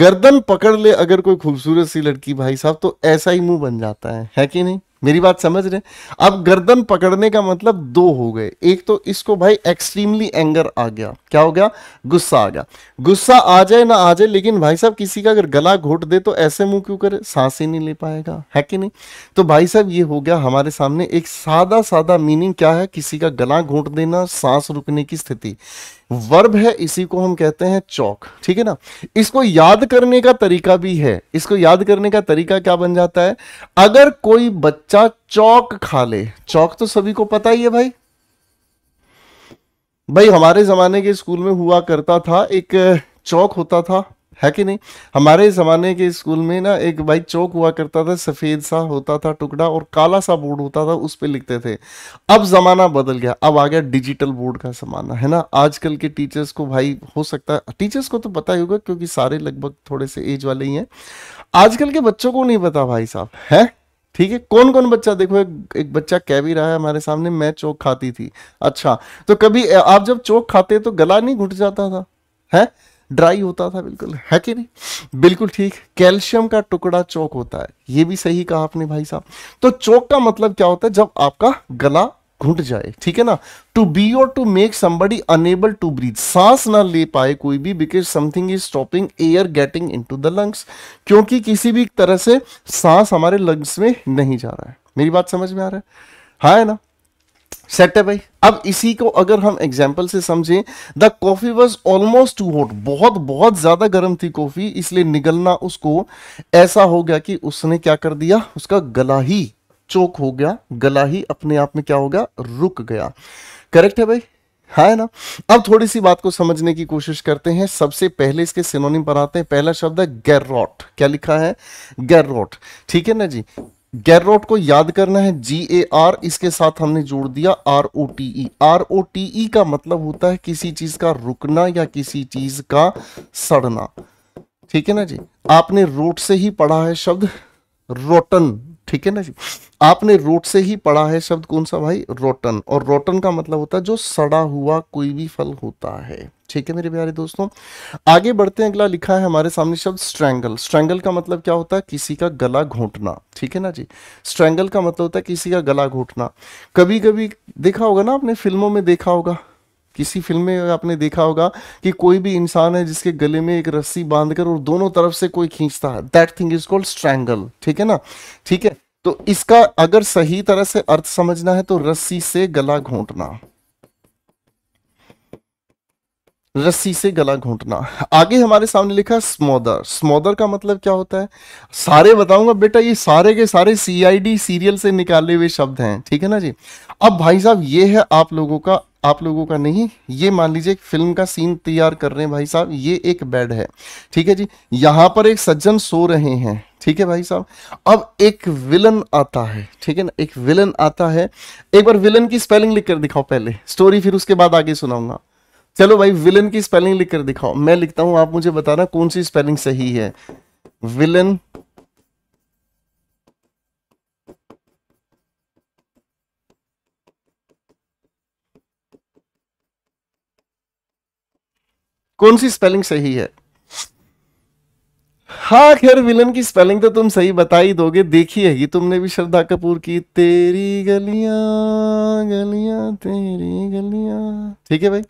गर्दन पकड़ ले अगर कोई खूबसूरत सी लड़की भाई साहब तो ऐसा ही मुंह बन जाता है है कि नहीं मेरी बात समझ रहे हैं अब गर्दन पकड़ने का मतलब दो हो गए एक तो इसको भाई एक्सट्रीमली एंगर आ गया क्या हो गया गुस्सा आ गया गुस्सा आ जाए ना आ जाए लेकिन भाई साहब किसी का अगर गला घोट दे तो ऐसे मुंह क्यों करे सांस ही नहीं ले पाएगा है कि नहीं तो भाई साहब ये हो गया हमारे सामने एक सादा सादा मीनिंग क्या है किसी का गला घोट देना सांस रुकने की स्थिति वर्ब है इसी को हम कहते हैं चौक ठीक है ना इसको याद करने का तरीका भी है इसको याद करने का तरीका क्या बन जाता है अगर कोई बच्चा चौक खा ले चौक तो सभी को पता ही है भाई भाई हमारे जमाने के स्कूल में हुआ करता था एक चौक होता था है कि नहीं हमारे ज़माने के स्कूल में ना एक भाई चौक हुआ करता था सफ़ेद सा होता था टुकड़ा और काला सा बोर्ड होता था उस पर लिखते थे अब ज़माना बदल गया अब आ गया डिजिटल बोर्ड का ज़माना है ना आजकल के टीचर्स को भाई हो सकता है टीचर्स को तो पता ही होगा क्योंकि सारे लगभग थोड़े से एज वाले ही हैं आजकल के बच्चों को नहीं पता भाई साहब है ठीक है कौन कौन बच्चा देखो एक, एक बच्चा कह भी रहा है हमारे सामने मैं चौक खाती थी अच्छा तो कभी आप जब चौक खाते तो गला नहीं घुट जाता था है ड्राई होता था बिल्कुल है कि नहीं बिल्कुल ठीक कैल्शियम का टुकड़ा चौक होता है ये भी सही कहा आपने भाई साहब तो चौक का मतलब क्या होता है जब आपका गला घुट जाए ठीक है ना टू बी और to make somebody unable to breathe सांस ना ले पाए कोई भी because something is stopping air getting into the lungs क्योंकि किसी भी तरह से सांस हमारे लंग्स में नहीं जा रहा है मेरी बात समझ में आ रहा है हाँ है ना सेट है भाई अब इसी को अगर हम एग्जाम्पल से समझें the coffee was almost too hot बहुत बहुत ज्यादा गर्म थी कॉफी इसलिए निगलना उसको ऐसा हो गया कि उसने क्या कर दिया उसका गला ही चोक हो गया गला ही अपने आप में क्या हो गया रुक गया करेक्ट है भाई हाँ, है ना अब थोड़ी सी बात को समझने की कोशिश करते हैं सबसे पहले इसके सिनोनिम पर आते हैं पहला शब्द है गैरॉट क्या लिखा है गैरॉट ठीक है ना जी गैरोट को याद करना है जी ए आर इसके साथ हमने जोड़ दिया R O T E R O T E का मतलब होता है किसी चीज का रुकना या किसी चीज का सड़ना ठीक है ना जी आपने रोट से ही पढ़ा है शब्द रोटन ठीक है ना जी आपने रोट से ही पढ़ा है शब्द कौन सा भाई रोटन और रोटन का मतलब होता है जो सड़ा हुआ कोई भी फल होता है ठीक है मेरे प्यारे दोस्तों आगे बढ़ते हैं अगला लिखा है हमारे सामने शब्द स्ट्रैंगल स्ट्रैंगल का मतलब क्या होता है किसी का गला घोटना ठीक है ना जी स्ट्रैंगल का मतलब होता है किसी का गला घोटना कभी कभी देखा होगा ना आपने फिल्मों में देखा होगा किसी फिल्म में आपने देखा होगा कि कोई भी इंसान है जिसके गले में एक रस्सी बांधकर और दोनों तरफ से कोई खींचता है that thing is called strangle ठीक है ना ठीक है तो इसका अगर सही तरह से अर्थ समझना है तो रस्सी से गला घोंटना रस्सी से गला घोंटना आगे हमारे सामने लिखा स्मोदर स्मोदर का मतलब क्या होता है सारे बताऊंगा बेटा ये सारे के सारे सीआईडी सीरियल से निकाले हुए शब्द हैं ठीक है ना जी अब भाई साहब ये है आप लोगों का आप लोगों का नहीं ये मान लीजिए फिल्म का सीन तैयार कर रहे हैं भाई साहब ये एक बेड है ठीक है जी यहाँ पर एक सज्जन सो रहे हैं ठीक है भाई साहब अब एक विलन आता है ठीक है ना एक विलन आता है एक बार विलन की स्पेलिंग लिख कर दिखाओ पहले स्टोरी फिर उसके बाद आगे सुनाऊंगा चलो भाई विलन की स्पेलिंग लिख कर दिखाओ मैं लिखता हूं आप मुझे बताना कौन सी स्पेलिंग सही है विलन कौन सी स्पेलिंग सही है हाँ खैर विलन की स्पेलिंग तो तुम सही बता ही दोगे देखी है तुमने भी श्रद्धा कपूर की तेरी गलियां गलियां तेरी गलियां ठीक है भाई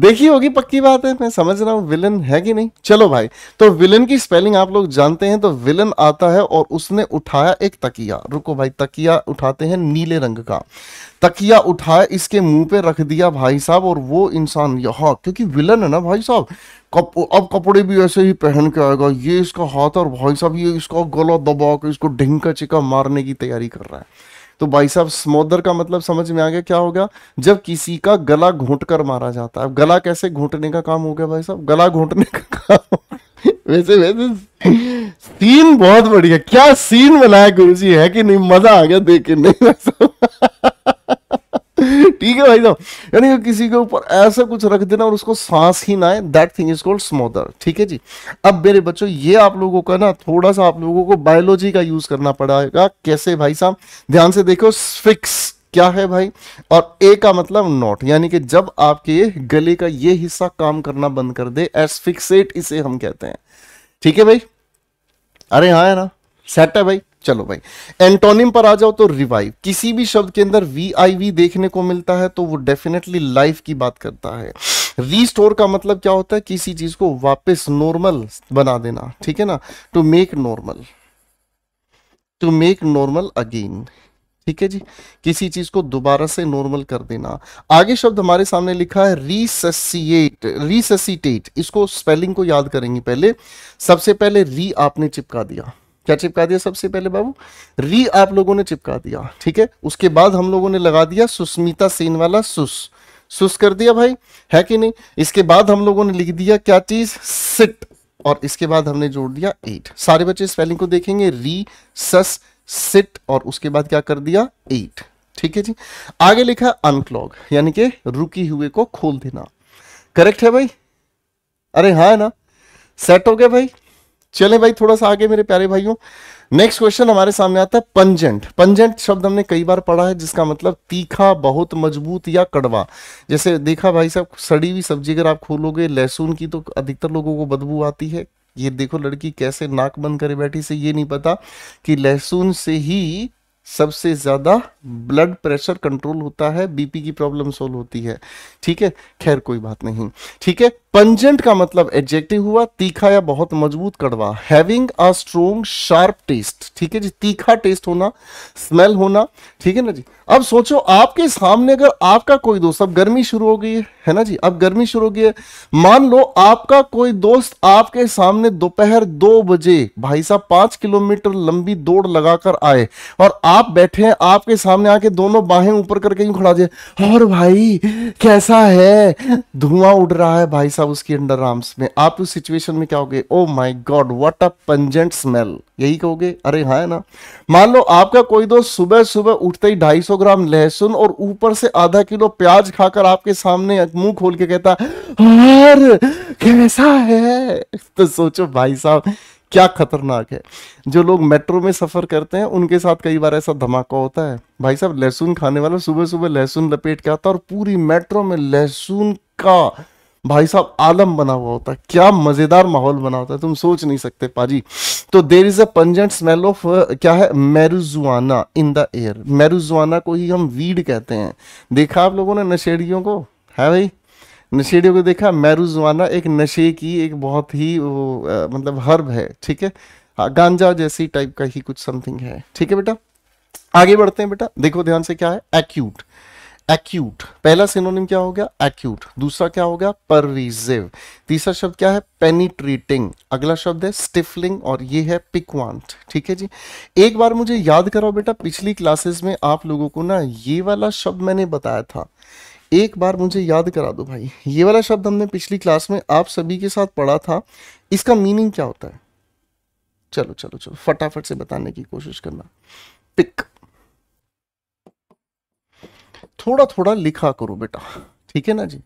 देखी होगी पक्की बात है मैं समझ रहा हूँ विलन है कि नहीं चलो भाई तो विलन की स्पेलिंग आप लोग जानते हैं तो विलन आता है और उसने उठाया एक तकिया रुको भाई तकिया उठाते हैं नीले रंग का तकिया उठाया इसके मुंह पे रख दिया भाई साहब और वो इंसान यहा क्योंकि विलन है ना भाई साहब कप, अब कपड़े भी ऐसे ही पहन के आएगा ये इसका हाथ और भाई साहब ये इसका गला दबा के इसको ढिंका चिका मारने की तैयारी कर रहा है तो भाई साहब समोदर का मतलब समझ में आ गया क्या हो गया जब किसी का गला घूट कर मारा जाता है गला कैसे घोंटने का काम हो गया भाई साहब गला घूटने का काम वैसे वैसे सीन बहुत बढ़िया क्या सीन बनाया गुरु जी है कि नहीं मजा आ गया देख नहीं ठीक है भाई साहब यानी किसी के ऊपर ऐसा कुछ रख देना और उसको सांस ही ना आए that thing is called smother ठीक है जी अब मेरे बच्चों ये आप लोगों का ना थोड़ा सा आप लोगों को बायोलॉजी का यूज करना पड़ेगा कैसे भाई साहब ध्यान से देखो स्फिक्स क्या है भाई और ए का मतलब नॉट यानी कि जब आपके गले का ये हिस्सा काम करना बंद कर दे एसफिक्सेट इसे हम कहते हैं ठीक है भाई अरे हाँ है ना सेट है भाई चलो भाई एंटोनिम पर आ जाओ तो रिवाइव किसी भी शब्द के अंदर वी आई वी देखने को मिलता है तो वो डेफिनेटली लाइफ की बात करता है रीस्टोर का मतलब क्या होता है किसी चीज को वापस नॉर्मल बना देना ठीक है ना to make normal to make normal again ठीक है जी किसी चीज को दोबारा से नॉर्मल कर देना आगे शब्द हमारे सामने लिखा है रीसेसिएट रीसेसिटेट इसको स्पेलिंग को याद करेंगे पहले सबसे पहले री आपने चिपका दिया क्या चिपका दिया सबसे पहले बाबू री आप लोगों ने चिपका दिया ठीक है उसके बाद हम लोगों ने लगा दिया सुस्मिता सेन वाला सुस सुस कर दिया भाई है कि नहीं इसके बाद हम लोगों ने लिख दिया क्या चीज सिट और इसके बाद हमने जोड़ दिया एट सारे बच्चे स्पेलिंग को देखेंगे री सस सिट और उसके बाद क्या कर दिया एट ठीक है जी आगे लिखा अनक्लॉग यानी कि रुकी हुए को खोल देना करेक्ट है भाई अरे हाँ है ना सेट हो गया भाई चले भाई थोड़ा सा आगे मेरे प्यारे भाइयों नेक्स्ट क्वेश्चन हमारे सामने आता है पंजेंट पंजेंट शब्द हमने कई बार पढ़ा है जिसका मतलब तीखा बहुत मजबूत या कड़वा जैसे देखा भाई साहब सड़ी हुई सब्जी अगर आप खोलोगे लहसुन की तो अधिकतर लोगों को बदबू आती है ये देखो लड़की कैसे नाक बंद करे बैठी से ये नहीं पता कि लहसुन से ही सबसे ज़्यादा ब्लड प्रेशर कंट्रोल होता है बीपी की प्रॉब्लम सोल्व होती है ठीक है खैर कोई बात नहीं ठीक है पंजेंट का मतलब एडजेक्टिव हुआ तीखा या बहुत मजबूत कड़वा having a strong sharp taste ठीक है जी तीखा टेस्ट होना स्मेल होना ठीक है ना जी अब सोचो आपके सामने अगर आपका कोई दोस्त अब गर्मी शुरू हो गई है ना जी अब गर्मी शुरू हो गई है मान लो आपका कोई दोस्त आपके सामने दोपहर दो बजे भाई साहब पांच किलोमीटर लंबी दौड़ लगाकर आए और आप बैठे हैं आपके सामने आके दोनों बाहें ऊपर करके यूं खड़ा दिए और भाई कैसा है धुआं उड़ रहा है भाई साहब सब उसके अंडर आर्म्स में आप उस सिचुएशन में क्या होगे oh my God what a pungent smell यही कहोगे अरे हाँ है ना मान लो आपका कोई दोस्त सुबह सुबह उठते ही ढाई सौ ग्राम लहसुन और ऊपर से आधा किलो प्याज खाकर आपके सामने मुंह खोल के कहता यार कैसा है तो सोचो भाई साहब क्या खतरनाक है जो लोग मेट्रो में सफर करते हैं उनके साथ कई बार ऐसा धमाका होता है भाई साहब लहसुन खाने वाला सुबह सुबह लहसुन लपेट के आता और पूरी मेट्रो में लहसुन का भाई साहब आलम बना हुआ होता है क्या मज़ेदार माहौल बना होता है तुम सोच नहीं सकते पाजी तो there is a pungent smell of क्या है मेरुजुआना इन द एयर मेरुजुआना को ही हम वीड कहते हैं देखा आप लोगों ने नशेड़ियों को है भाई नशेड़ियों को देखा मेरुजुआना एक नशे की एक बहुत ही वो, आ, uh, मतलब हर्ब है ठीक है गांजा हाँ, जैसी टाइप का ही कुछ समथिंग है ठीक है बेटा आगे बढ़ते हैं बेटा देखो ध्यान से क्या है एक्यूट एक्यूट पहला सिनोनिम क्या हो गया एक्यूट दूसरा क्या हो गया परिजिव तीसरा शब्द क्या है पेनीट्रीटिंग अगला शब्द है स्टिफलिंग और ये है पिकवांट ठीक है जी एक बार मुझे याद कराओ बेटा पिछली क्लासेस में आप लोगों को ना ये वाला शब्द मैंने बताया था एक बार मुझे याद करा दो भाई ये वाला शब्द हमने पिछली क्लास में आप सभी के साथ पढ़ा था इसका मीनिंग क्या होता है चलो चलो चलो फटाफट से बताने की कोशिश करना पिक थोड़ा थोड़ा लिखा करो बेटा ठीक है ना जी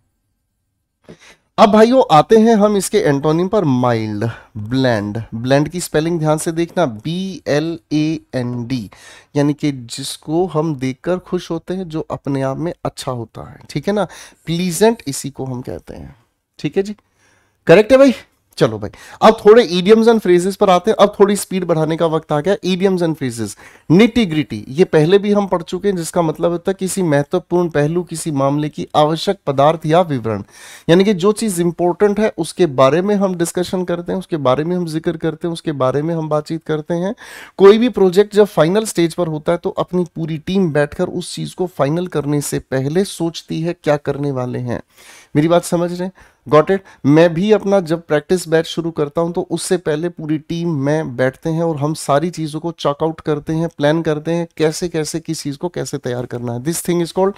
अब भाइयों आते हैं हम इसके एंटोनिम पर माइल्ड ब्लैंड ब्लैंड की स्पेलिंग ध्यान से देखना B L A N D यानी कि जिसको हम देखकर खुश होते हैं जो अपने आप में अच्छा होता है ठीक है ना प्लीजेंट इसी को हम कहते हैं ठीक है जी करेक्ट है भाई चलो भाई अब थोड़े ईडियम्स एंड फ्रेजेस पर आते हैं अब थोड़ी स्पीड बढ़ाने का वक्त आ गया ईडियम्स एंड फ्रेजेस निटिग्रिटी ये पहले भी हम पढ़ चुके हैं जिसका मतलब होता है किसी महत्वपूर्ण पहलू किसी मामले की आवश्यक पदार्थ या विवरण यानी कि जो चीज़ इंपॉर्टेंट है उसके बारे में हम डिस्कशन करते हैं उसके बारे में हम जिक्र करते हैं उसके बारे में हम बातचीत करते हैं कोई भी प्रोजेक्ट जब फाइनल स्टेज पर होता है तो अपनी पूरी टीम बैठकर उस चीज़ को फाइनल करने से पहले सोचती है क्या करने वाले हैं मेरी बात समझ रहे हैं गॉट इट मैं भी अपना जब प्रैक्टिस बैच शुरू करता हूं तो उससे पहले पूरी टीम में बैठते हैं और हम सारी चीज़ों को चॉकआउट करते हैं प्लान करते हैं कैसे कैसे किस चीज़ को कैसे तैयार करना है this thing is called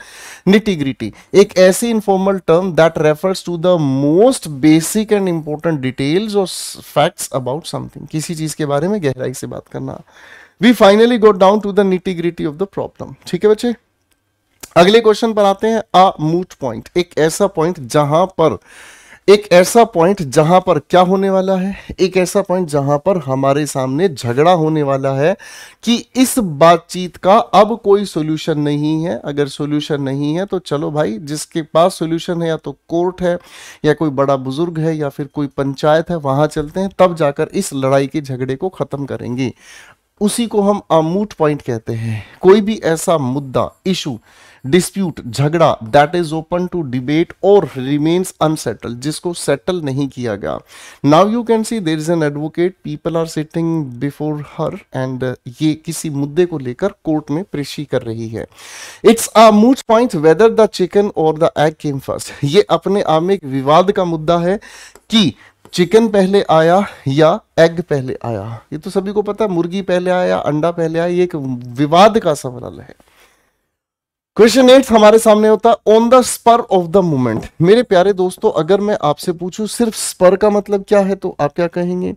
nitty gritty एक ऐसी informal term that refers to the most basic and important details और फैक्ट्स अबाउट समथिंग किसी चीज़ के बारे में गहराई से बात करना we finally go down to the nitty gritty of the problem ठीक है बच्चे अगले क्वेश्चन पर आते हैं अ मूट पॉइंट एक ऐसा पॉइंट जहां पर एक ऐसा पॉइंट जहां पर क्या होने वाला है एक ऐसा पॉइंट जहां पर हमारे सामने झगड़ा होने वाला है कि इस बातचीत का अब कोई सोल्यूशन नहीं है अगर सोल्यूशन नहीं है तो चलो भाई जिसके पास सोल्यूशन है या तो कोर्ट है या कोई बड़ा बुजुर्ग है या फिर कोई पंचायत है वहां चलते हैं तब जाकर इस लड़ाई के झगड़े को खत्म करेंगे उसी को हम अमूट पॉइंट कहते हैं कोई भी ऐसा मुद्दा इशू डिस्प्यूट झगड़ा that is open to debate और रिमेन्स अनसेटल जिसको सेटल नहीं किया गया now you can see there is an advocate people are sitting before her and ये किसी मुद्दे को लेकर कोर्ट में पेशी कर रही है it's a moot point whether the chicken और द एग केम फर्स्ट ये अपने आप में एक विवाद का मुद्दा है कि चिकन पहले आया या एग पहले आया ये तो सभी को पता है मुर्गी पहले आया अंडा पहले आया ये एक विवाद का सवाल है क्वेश्चन एट हमारे सामने होता है on the spur of the moment मेरे प्यारे दोस्तों अगर मैं आपसे पूछूं सिर्फ स्पर का मतलब क्या है तो आप क्या कहेंगे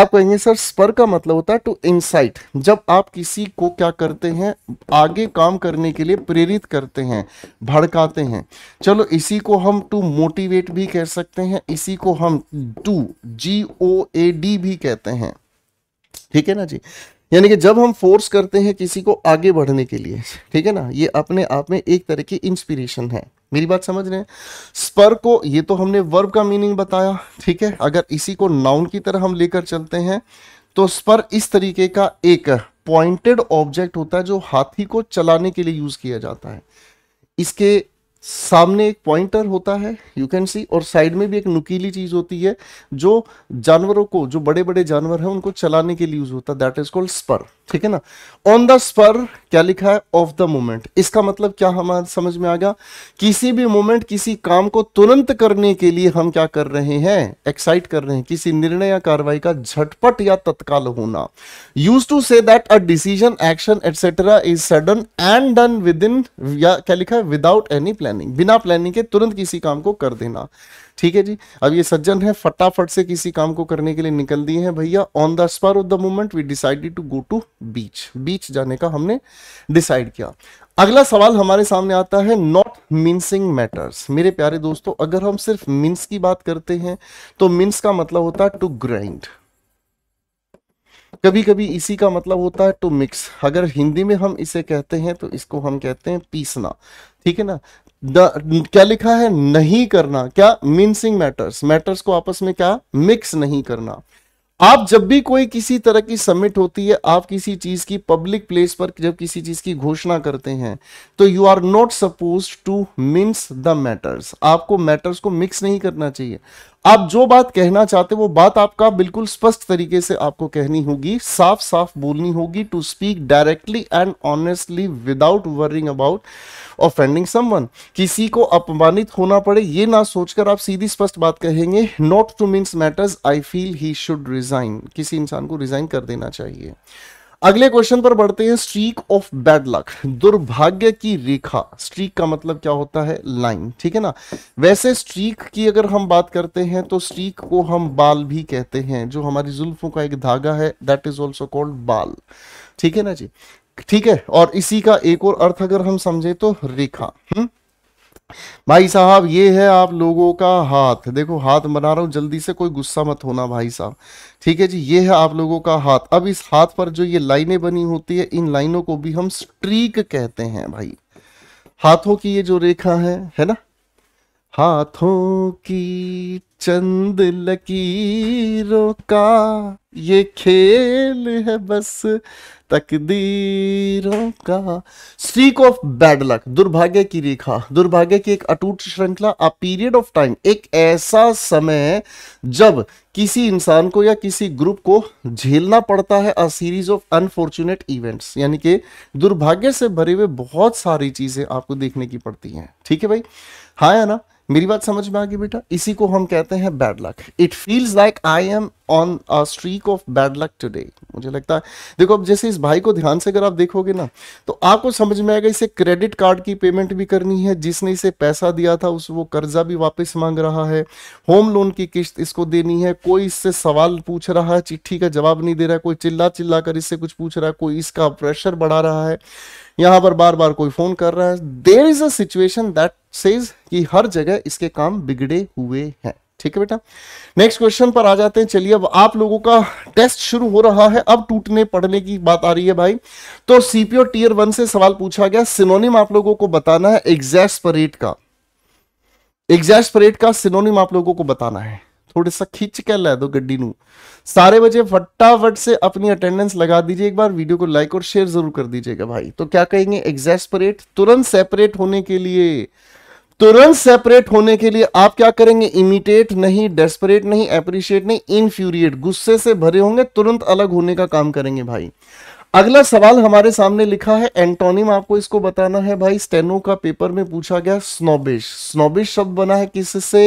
आप कहेंगे सर स्पर का मतलब होता है टू इंसाइट जब आप किसी को क्या करते हैं आगे काम करने के लिए प्रेरित करते हैं भड़काते हैं चलो इसी को हम टू मोटिवेट भी कह सकते हैं इसी को हम to ji O A D भी कहते हैं ठीक है ना जी यानी कि जब हम फोर्स करते हैं किसी को आगे बढ़ने के लिए ठीक है ना ये अपने आप में एक तरह की इंस्पिरेशन है मेरी बात समझ रहे हैं स्पर को ये तो हमने वर्ब का मीनिंग बताया ठीक है अगर इसी को नाउन की तरह हम लेकर चलते हैं तो स्पर इस तरीके का एक पॉइंटेड ऑब्जेक्ट होता है जो हाथी को चलाने के लिए यूज किया जाता है इसके सामने एक पॉइंटर होता है यू कैन सी और साइड में भी एक नुकीली चीज होती है जो जानवरों को जो बड़े बड़े जानवर हैं उनको चलाने के लिए यूज होता है दैट इज कॉल्ड स्पर ठीक है ना ऑन द स्पर क्या लिखा है ऑफ द मोमेंट इसका मतलब क्या हमारे समझ में आ गया किसी भी मोमेंट किसी काम को तुरंत करने के लिए हम क्या कर रहे हैं एक्साइट कर रहे हैं किसी निर्णय या कार्रवाई का झटपट या तत्काल होना use to say that a decision action etcetera is sudden and done within या क्या लिखा है विदाउट एनी प्लान प्लानिंग बिना प्लानिंग के तुरंत किसी काम को कर देना ठीक है जी अब ये सज्जन है फटाफट से किसी काम को करने के लिए निकल दिए हैं भैया on the spur of the moment we decided to go to beach beach जाने का हमने डिसाइड किया अगला सवाल हमारे सामने आता है नॉट मिन्सिंग मैटर्स मेरे प्यारे दोस्तों अगर हम सिर्फ मिन्स की बात करते हैं तो मिन्स का मतलब होता है टू ग्राइंड कभी कभी इसी का मतलब होता है टू मिक्स अगर हिंदी में हम इसे कहते हैं तो इसको हम कहते हैं पीसना ठीक है ना द क्या लिखा है नहीं करना क्या मीनसिंग मैटर्स मैटर्स को आपस में क्या मिक्स नहीं करना आप जब भी कोई किसी तरह की समिट होती है आप किसी चीज की पब्लिक प्लेस पर जब किसी चीज की घोषणा करते हैं तो you are not suppose to mince the matters आपको मैटर्स को मिक्स नहीं करना चाहिए आप जो बात कहना चाहते वो बात आपका बिल्कुल स्पष्ट तरीके से आपको कहनी होगी साफ साफ बोलनी होगी to speak directly and honestly without worrying about offending someone किसी को अपमानित होना पड़े ये ना सोचकर आप सीधी स्पष्ट बात कहेंगे not to mince matters I feel he should resign किसी इंसान को रिजाइन कर देना चाहिए अगले क्वेश्चन पर बढ़ते हैं स्ट्रीक ऑफ बैड लक दुर्भाग्य की रेखा स्ट्रीक का मतलब क्या होता है लाइन ठीक है ना वैसे स्ट्रीक की अगर हम बात करते हैं तो स्ट्रीक को हम बाल भी कहते हैं जो हमारी जुल्फों का एक धागा है दैट इज ऑल्सो कॉल्ड बाल ठीक है ना जी ठीक है और इसी का एक और अर्थ अगर हम समझे तो रेखा हम्म भाई साहब ये है आप लोगों का हाथ देखो हाथ बना रहा हूं जल्दी से कोई गुस्सा मत होना भाई साहब ठीक है जी ये है आप लोगों का हाथ अब इस हाथ पर जो ये लाइनें बनी होती है इन लाइनों को भी हम स्ट्रीक कहते हैं भाई हाथों की ये जो रेखा है है ना हाथों की चंद लकीरों का ये खेल है बस तकदीरों का स्ट्रीक ऑफ बैड लक दुर्भाग्य की रेखा दुर्भाग्य की एक अटूट श्रृंखला अ पीरियड ऑफ टाइम एक ऐसा समय जब किसी इंसान को या किसी ग्रुप को झेलना पड़ता है a series of unfortunate events यानी कि दुर्भाग्य से भरे हुए बहुत सारी चीजें आपको देखने की पड़ती हैं ठीक है भाई हाँ ना मेरी बात समझ में आ गई बेटा इसी को हम कहते हैं bad luck it feels like I am on a streak of bad luck today मुझे लगता है देखो अब जैसे इस भाई को ध्यान से अगर आप देखोगे ना तो आपको समझ में आएगा इसे क्रेडिट कार्ड की पेमेंट भी करनी है जिसने इसे पैसा दिया था उस वो कर्जा भी वापस मांग रहा है होम लोन की किस्त इसको देनी है कोई इससे सवाल पूछ रहा है चिट्ठी का जवाब नहीं दे रहा है कोई चिल्ला चिल्ला कर इससे कुछ पूछ रहा है कोई इसका प्रेशर बढ़ा रहा है यहाँ पर बार बार कोई फोन कर रहा है there is a situation that says कि हर जगह इसके काम बिगड़े हुए हैं ठीक है बेटा नेक्स्ट क्वेश्चन पर आ जाते हैं चलिए अब आप लोगों का टेस्ट शुरू हो रहा है अब टूटने पड़ने की बात आ रही है भाई तो सीपीओ टीयर वन से सवाल पूछा गया सिनोनिम आप लोगों को बताना है एग्जैस्परेट का एग्जैस्परेट का सिनोनिम आप लोगों को बताना है थोड़े सा खींच के ला दो गड्डी नू सारे बजे फटाफट से अपनी अटेंडेंस लगा दीजिए एक बार वीडियो को लाइक और शेयर जरूर कर दीजिएगा भाई तो क्या कहेंगे एग्जैस्परेट तुरंत सेपरेट होने के लिए तुरंत सेपरेट होने के लिए आप क्या करेंगे इमिटेट नहीं डेस्परेट नहीं एप्रिशिएट नहीं इनफ्यूरिएट गुस्से से भरे होंगे तुरंत अलग होने का काम करेंगे भाई अगला सवाल हमारे सामने लिखा है एंटोनिम आपको इसको बताना है भाई स्टेनो का पेपर में पूछा गया स्नोबिश स्नोबिश शब्द बना है किससे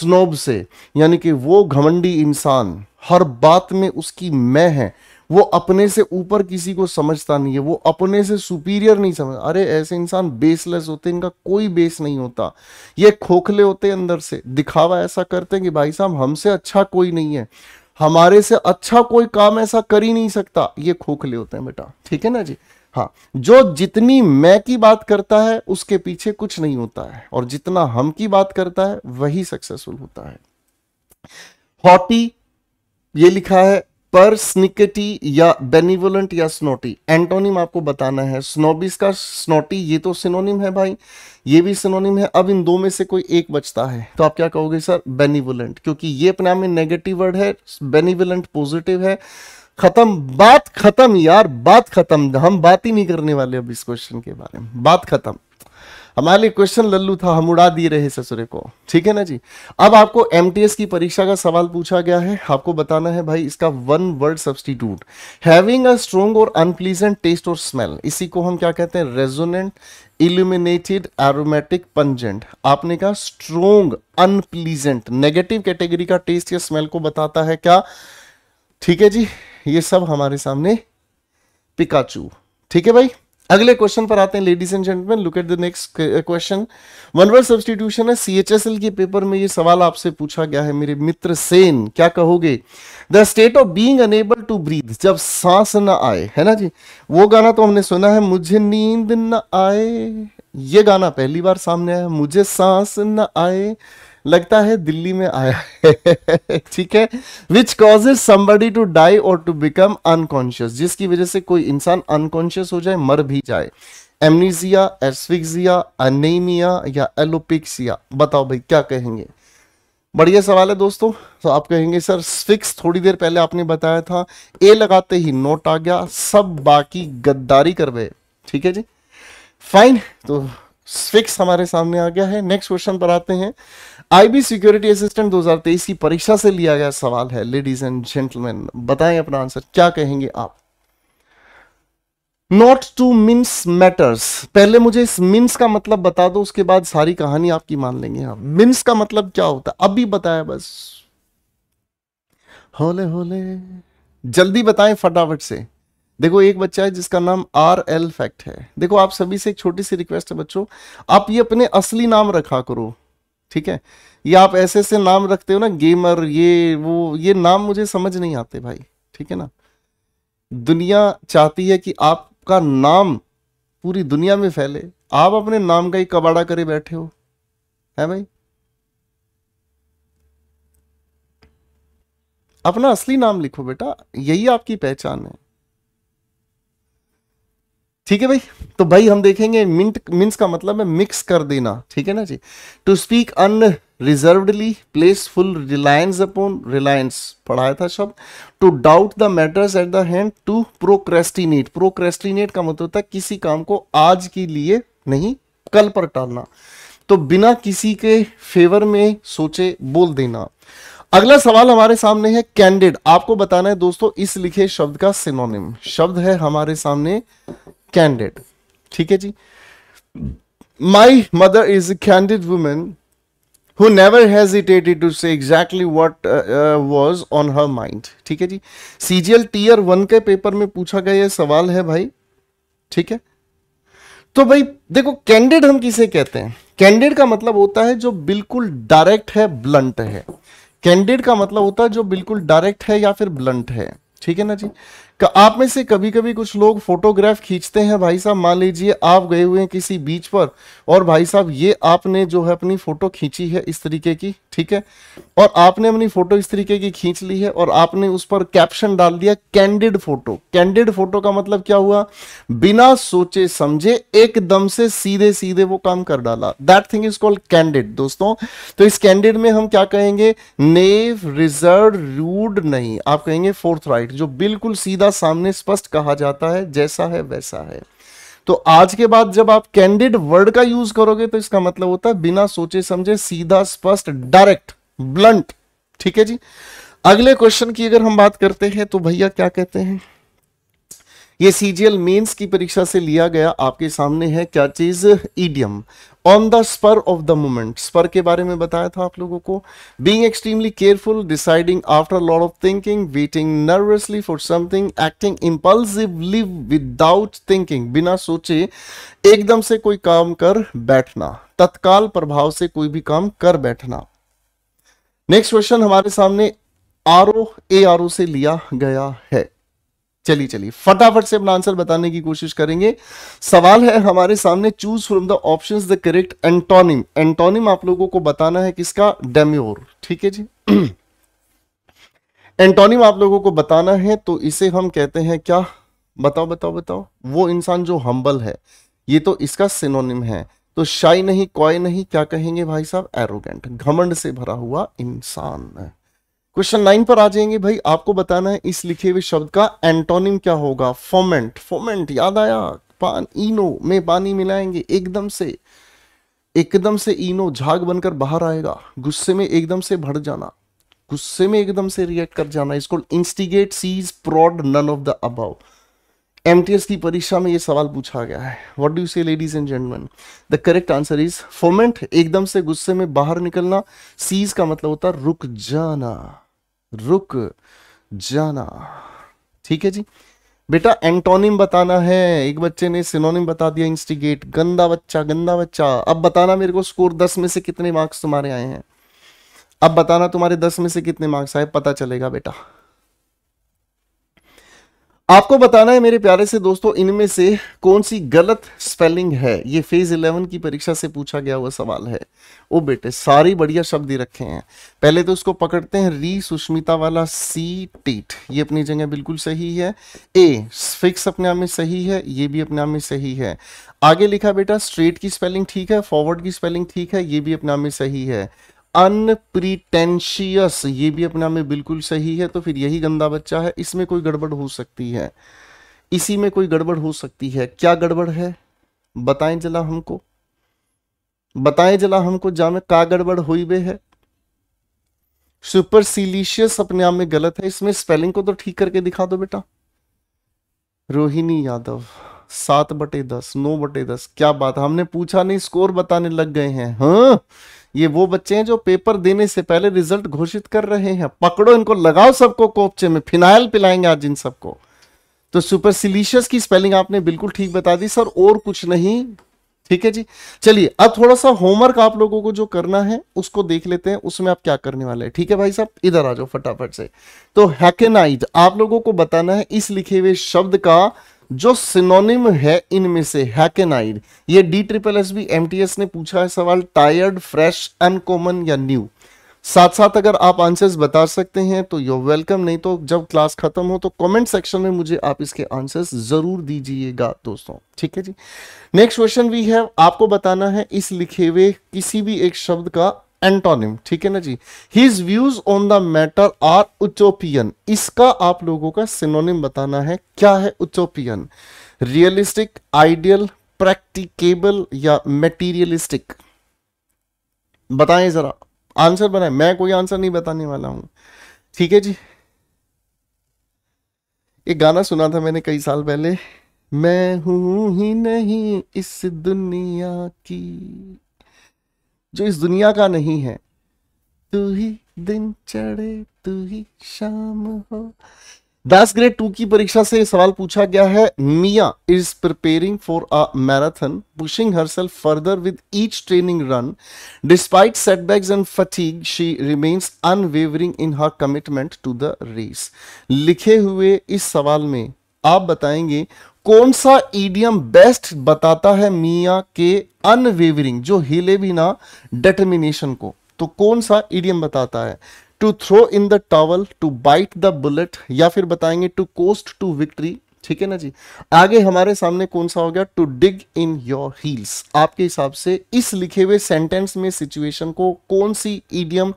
स्नोब से यानी कि वो घमंडी इंसान हर बात में उसकी मैं है वो अपने से ऊपर किसी को समझता नहीं है वो अपने से सुपीरियर नहीं समझ अरे ऐसे इंसान बेसलेस होते इनका कोई बेस नहीं होता ये खोखले होते अंदर से दिखावा ऐसा करते हैं कि भाई साहब हमसे अच्छा कोई नहीं है हमारे से अच्छा कोई काम ऐसा कर ही नहीं सकता ये खोखले होते हैं बेटा ठीक है ना जी हाँ जो जितनी मैं की बात करता है उसके पीछे कुछ नहीं होता है और जितना हम की बात करता है वही सक्सेसफुल होता है हॉटी ये लिखा है पर्सनिकटी या बेनिवलेंट या स्नोटी एंटोनिम आपको बताना है स्नोबिस का स्नोटी ये तो सिनोनिम है भाई ये भी सिनोनिम है अब इन दो में से कोई एक बचता है तो आप क्या कहोगे सर बेनिवलेंट क्योंकि ये अपने आप में नेगेटिव वर्ड है बेनिवलेंट पॉजिटिव है खत्म बात खत्म यार बात खत्म हम बात ही नहीं करने वाले अब इस क्वेश्चन के बारे में बात खत्म हमारे लिए क्वेश्चन लल्लू था हम उड़ा दिए रहे ससुरे को ठीक है ना जी अब आपको एमटीएस की परीक्षा का सवाल पूछा गया है आपको बताना है भाई इसका one word substitute having a strong और अनप्लीजेंट टेस्ट और स्मेल इसी को हम क्या कहते हैं रेजोनेंट इल्यूमिनेटेड एरोमेटिक पंजेंट आपने कहा स्ट्रोंग अनप्लीजेंट नेगेटिव कैटेगरी का टेस्ट या स्मेल को बताता है क्या ठीक है जी ये सब हमारे सामने पिकाचू ठीक है भाई अगले क्वेश्चन पर आते हैं ladies and gentleman look at the next question one word substitution है सीएचएसएल के पेपर में ये सवाल आपसे पूछा गया है मेरे मित्र सेन क्या कहोगे the state of being unable to breathe जब सांस ना आए है ना जी वो गाना तो हमने सुना है मुझे नींद ना आए ये गाना पहली बार सामने आया मुझे सांस ना आए लगता है दिल्ली में आया है ठीक है which causes somebody to die और टू बिकम अनकॉन्शियस जिसकी वजह से कोई इंसान अनकॉन्शियस हो जाए मर भी जाए एमनीजिया एस्फिक्सिया अनेमिया या एलोपिक्सिया बताओ भाई क्या कहेंगे बढ़िया सवाल है दोस्तों तो आप कहेंगे सर स्फिक्स थोड़ी देर पहले आपने बताया था ए लगाते ही नोट आ गया सब बाकी गद्दारी कर गए ठीक है जी फाइन तो स्फिक्स हमारे सामने आ गया है नेक्स्ट क्वेश्चन पर आते हैं आईबी सिक्योरिटी असिस्टेंट 2023 की परीक्षा से लिया गया सवाल है लेडीज एंड जेंटलमैन बताएं अपना आंसर क्या कहेंगे आप नॉट टू मिन्स मैटर्स पहले मुझे इस मिन्स का मतलब बता दो उसके बाद सारी कहानी आपकी मान लेंगे आप मिन्स का मतलब क्या होता है अभी बताया बस होले होले जल्दी बताएं फटाफट से देखो एक बच्चा है जिसका नाम आर एल फैक्ट है देखो आप सभी से एक छोटी सी रिक्वेस्ट है बच्चों आप ये अपने असली नाम रखा करो ठीक है ये आप ऐसे ऐसे नाम रखते हो ना गेमर ये वो ये नाम मुझे समझ नहीं आते भाई ठीक है ना दुनिया चाहती है कि आपका नाम पूरी दुनिया में फैले आप अपने नाम का ही कबाड़ा करे बैठे हो है भाई अपना असली नाम लिखो बेटा यही आपकी पहचान है ठीक है भाई तो भाई हम देखेंगे मिंट मिन्स का मतलब है मिक्स कर देना ठीक है ना जी to speak un place full reliance upon reliance पढ़ाया था शब्द to doubt the matters at the hand to procrastinate procrastinate का मतलब होता है किसी काम को आज के लिए नहीं कल पर टालना तो बिना किसी के फेवर में सोचे बोल देना अगला सवाल हमारे सामने है कैंडिड आपको बताना है दोस्तों इस लिखे शब्द का सिनोनिम शब्द है हमारे सामने कैंडिड ठीक है जी my mother is a candid woman who never hesitated to say exactly what uh, on her mind ठीक है जी सीजीएल टीयर वन के पेपर में पूछा गया यह सवाल है भाई ठीक है तो भाई देखो कैंडिड हम किसे कहते हैं कैंडिड का मतलब होता है जो बिल्कुल डायरेक्ट है ब्लंट है कैंडिड का मतलब होता है जो बिल्कुल डायरेक्ट है या फिर ब्लंट है ठीक है ना जी आप में से कभी कभी कुछ लोग फोटोग्राफ खींचते हैं भाई साहब मान लीजिए आप गए हुए हैं किसी बीच पर और भाई साहब ये आपने जो है अपनी फोटो खींची है इस तरीके की ठीक है और आपने अपनी फोटो इस तरीके की खींच ली है और आपने उस पर कैप्शन डाल दिया कैंडिड फोटो कैंडिड फोटो का मतलब क्या हुआ बिना सोचे समझे एकदम से सीधे सीधे वो काम कर डाला that thing is called candid दोस्तों तो इस कैंडिड में हम क्या कहेंगे नेव रिजर्व रूड नहीं आप कहेंगे फोर्थ राइट जो बिल्कुल सीधा मुद्दा सामने स्पष्ट कहा जाता है जैसा है वैसा है तो आज के बाद जब आप कैंडिड वर्ड का यूज करोगे तो इसका मतलब होता है बिना सोचे समझे सीधा स्पष्ट डायरेक्ट ब्लंट ठीक है जी अगले क्वेश्चन की अगर हम बात करते हैं तो भैया क्या कहते हैं ये सीजीएल मेंस की परीक्षा से लिया गया आपके सामने है क्या चीज idiom on the spur of the moment spur के बारे में बताया था आप लोगों को being extremely careful deciding after lot of thinking waiting nervously for something acting impulsively without thinking बिना सोचे एकदम से कोई काम कर बैठना तत्काल प्रभाव से कोई भी काम कर बैठना नेक्स्ट क्वेश्चन हमारे सामने R O A R O से लिया गया है चलिए चलिए फटाफट से अपना आंसर बताने की कोशिश करेंगे सवाल है हमारे सामने choose from the options the correct antonym antonym आप लोगों को बताना है किसका डेम्योर ठीक है जी एंटोनिम आप लोगों को बताना है तो इसे हम कहते हैं क्या बताओ बताओ बताओ वो इंसान जो हम्बल है ये तो इसका सिनोनिम है तो शाई नहीं कॉय नहीं क्या कहेंगे भाई साहब एरोगेंट घमंड से भरा हुआ इंसान है क्वेश्चन नाइन पर आ जाएंगे भाई आपको बताना है इस लिखे हुए शब्द का एंटोनिम क्या होगा फोमेंट फोमेंट याद आया पान इनो में पानी मिलाएंगे एकदम से एकदम से इनो झाग बनकर बाहर आएगा गुस्से में एकदम से भर जाना गुस्से में एकदम से रिएक्ट कर जाना इसको instigate cease prod none of the above MTS की परीक्षा में ये सवाल पूछा गया है what do say ladies and gentleman the correct answer is foment एकदम से गुस्से में बाहर निकलना सीज का मतलब होता है रुक जाना रुक जाना ठीक है जी बेटा एंटोनिम बताना है एक बच्चे ने सिनोनिम बता दिया इंस्टिगेट गंदा बच्चा गंदा बच्चा अब बताना मेरे को स्कोर दस में से कितने मार्क्स तुम्हारे आए हैं अब बताना तुम्हारे दस में से कितने मार्क्स आए पता चलेगा बेटा आपको बताना है मेरे प्यारे से दोस्तों इनमें से कौन सी गलत स्पेलिंग है ये फेज इलेवन की परीक्षा से पूछा गया हुआ सवाल है ओ बेटे सारी बढ़िया शब्द ही रखे हैं पहले तो उसको पकड़ते हैं री सुष्मिता वाला सी टीट ये अपनी जगह बिल्कुल सही है ए फिक्स अपने आप में सही है ये भी अपने आप में सही है आगे लिखा बेटा स्ट्रेट की स्पेलिंग ठीक है फॉरवर्ड की स्पेलिंग ठीक है ये भी अपने आप में सही है अनप्रीटेंशियस ये भी अपना में बिल्कुल सही है तो फिर यही गंदा बच्चा है इसमें कोई गड़बड़ हो सकती है इसी में कोई गड़बड़ हो सकती है क्या गड़बड़ है बताएं जला हमको बताएं जला हमको में का गड़बड़ हुई बे है सुपर सीलिशियस अपने आप में गलत है इसमें स्पेलिंग को तो ठीक करके दिखा दो बेटा रोहिणी यादव सात बटे दस नौ बटे दस क्या बात हमने पूछा नहीं स्कोर बताने लग गए हैं हाँ ये वो बच्चे हैं जो पेपर देने से पहले रिजल्ट घोषित कर रहे हैं पकड़ो इनको लगाओ सबको कोपचे में फिनाइल पिलाएंगे आज इन सबको तो सुपरसिलिशियस की स्पेलिंग आपने बिल्कुल ठीक बता दी सर और कुछ नहीं ठीक है जी चलिए अब थोड़ा सा होमवर्क आप लोगों को जो करना है उसको देख लेते हैं उसमें आप क्या करने वाले हैं ठीक है भाई साहब इधर आ जाओ फटाफट से तो हैकेनाइज आप लोगों को बताना है इस लिखे हुए शब्द का जो सिनोनिम है इनमें से हैकेनाइड ये D triple S B M ने पूछा है सवाल टायर्ड फ्रेश अनकॉमन या न्यू साथ साथ अगर आप आंसर्स बता सकते हैं तो यो वेलकम नहीं तो जब क्लास खत्म हो तो कमेंट सेक्शन में मुझे आप इसके आंसर्स जरूर दीजिएगा दोस्तों ठीक है जी नेक्स्ट क्वेश्चन भी है आपको बताना है इस लिखे हुए किसी भी एक शब्द का एंटोनिम ठीक है ना जी his views on the matter are utopian इसका आप लोगों का सिनोनिम बताना है क्या है उचोपियन रियलिस्टिक आइडियल प्रैक्टिकेबल या मेटीरियलिस्टिक बताएं जरा आंसर बनाए मैं कोई आंसर नहीं बताने वाला हूं ठीक है जी एक गाना सुना था मैंने कई साल पहले मैं हूं ही नहीं इस दुनिया की जो इस दुनिया का नहीं है तू ही दिन चढ़े तू ही शाम हो दस ग्रेड टू की परीक्षा से सवाल पूछा गया है Mia is preparing for a marathon pushing her self further with each training run despite setbacks and fatigue she remains unwavering in her commitment to the race लिखे हुए इस सवाल में आप बताएंगे कौन सा ईडियम बेस्ट बताता है मिया के अनवेवरिंग जो हिले भी ना डिटर्मिनेशन को तो कौन सा ईडियम बताता है to throw in the towel to bite the bullet या फिर बताएंगे टू कोस्ट टू विक्ट्री ठीक है ना जी आगे हमारे सामने कौन सा हो गया to dig in your heels आपके हिसाब से इस लिखे हुए सेंटेंस में सिचुएशन को कौन सी ईडियम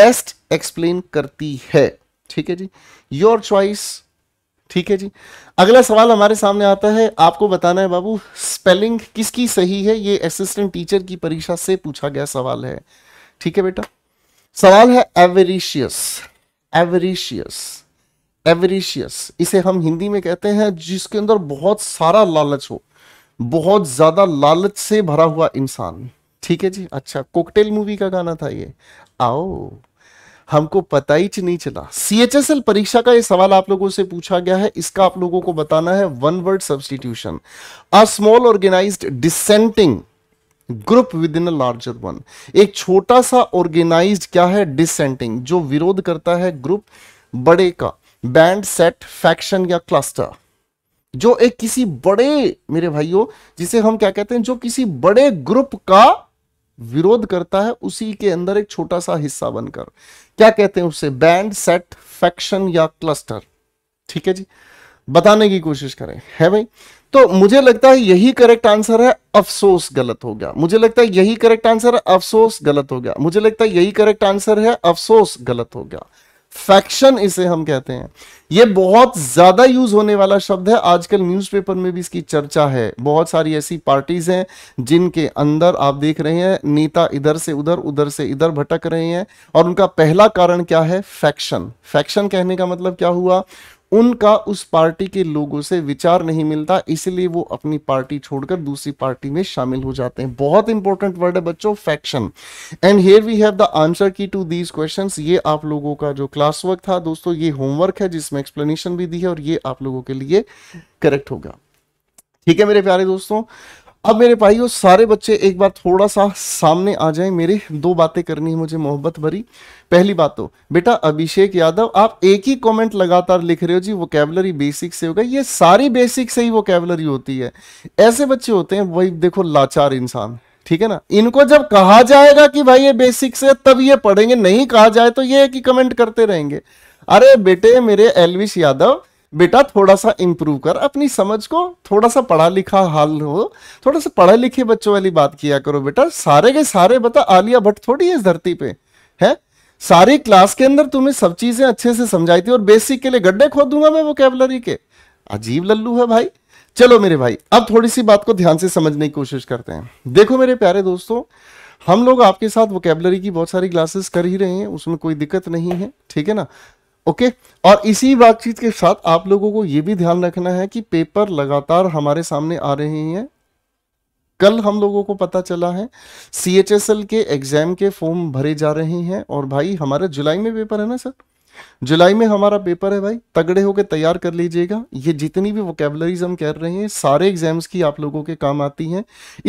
बेस्ट एक्सप्लेन करती है ठीक है जी योर चॉइस ठीक है जी अगला सवाल हमारे सामने आता है आपको बताना है बाबू स्पेलिंग किसकी सही है ये असिस्टेंट टीचर की परीक्षा से पूछा गया सवाल है ठीक है बेटा सवाल है एवरिशियस एवरिशियस एवरिशियस इसे हम हिंदी में कहते हैं जिसके अंदर बहुत सारा लालच हो बहुत ज्यादा लालच से भरा हुआ इंसान ठीक है जी अच्छा कोकटेल मूवी का गाना था ये आओ हमको पता ही नहीं चला सीएचएसएल परीक्षा का ये सवाल आप लोगों से पूछा गया है इसका आप लोगों को बताना है one word substitution a small organize dissenting group within a larger one एक छोटा सा ऑर्गेनाइज क्या है डिसेंटिंग जो विरोध करता है ग्रुप बड़े का बैंड सेट फैक्शन या क्लस्टर जो एक किसी बड़े मेरे भाइयों जिसे हम क्या कहते हैं जो किसी बड़े ग्रुप का विरोध करता है उसी के अंदर एक छोटा सा हिस्सा बनकर क्या कहते हैं उसे बैंड सेट फैक्शन या क्लस्टर ठीक है जी बताने की कोशिश करें है भाई तो मुझे लगता है यही करेक्ट आंसर है अफसोस गलत हो गया मुझे लगता है यही करेक्ट आंसर है अफसोस गलत हो गया मुझे लगता है यही करेक्ट आंसर है अफसोस गलत हो गया फैक्शन इसे हम कहते हैं यह बहुत ज्यादा यूज होने वाला शब्द है आजकल न्यूज़पेपर में भी इसकी चर्चा है बहुत सारी ऐसी पार्टीज हैं जिनके अंदर आप देख रहे हैं नेता इधर से उधर उधर से इधर भटक रहे हैं और उनका पहला कारण क्या है फैक्शन फैक्शन कहने का मतलब क्या हुआ उनका उस पार्टी के लोगों से विचार नहीं मिलता इसलिए वो अपनी पार्टी छोड़कर दूसरी पार्टी में शामिल हो जाते हैं बहुत इंपॉर्टेंट वर्ड है बच्चों faction and here we have the answer key to these questions ये आप लोगों का जो क्लास वर्क था दोस्तों ये होमवर्क है जिसमें एक्सप्लेनेशन भी दी है और ये आप लोगों के लिए करेक्ट होगा ठीक है मेरे प्यारे दोस्तों अब मेरे भाई सारे बच्चे एक बार थोड़ा सा सामने आ जाएं मेरे दो बातें करनी है मुझे मोहब्बत भरी पहली बात तो बेटा अभिषेक यादव आप एक ही कमेंट लगातार लिख रहे हो जी वो कैबलरी बेसिक से होगा ये सारी बेसिक से ही वो कैबलरी होती है ऐसे बच्चे होते हैं वही देखो लाचार इंसान ठीक है ना इनको जब कहा जाएगा कि भाई ये बेसिक से तब ये पढ़ेंगे नहीं कहा जाए तो ये एक ही कमेंट करते रहेंगे अरे बेटे मेरे एलविश यादव बेटा थोड़ा सा इम्प्रूव कर अपनी समझ को थोड़ा सा पढ़ा लिखा हाल हो थोड़ा सा पढ़े लिखे बच्चों वाली बात किया करो बेटा सारे के सारे बता आलिया भट्ट थोड़ी है इस धरती पे है सारी क्लास के अंदर तुम्हें सब चीजें अच्छे से समझाई थी और बेसिक के लिए गड्ढे खोद दूंगा मैं वो कैबलरी के अजीब लल्लू है भाई चलो मेरे भाई अब थोड़ी सी बात को ध्यान से समझने की कोशिश करते हैं देखो मेरे प्यारे दोस्तों हम लोग आपके साथ वोकेबलरी की बहुत सारी क्लासेस कर ही रहे हैं उसमें कोई दिक्कत नहीं है ठीक है ना ओके और इसी बातचीत के साथ आप लोगों को यह भी ध्यान रखना है कि पेपर लगातार हमारे सामने आ रहे हैं कल हम लोगों को पता चला है सी एच एस एल के एग्जाम के फॉर्म भरे जा रहे हैं और भाई हमारे जुलाई में पेपर है ना सर जुलाई में हमारा पेपर है भाई तगड़े होकर तैयार कर लीजिएगा ये जितनी भी वोकेबलरीज हम कह रहे हैं सारे एग्जाम्स की आप लोगों के काम आती हैं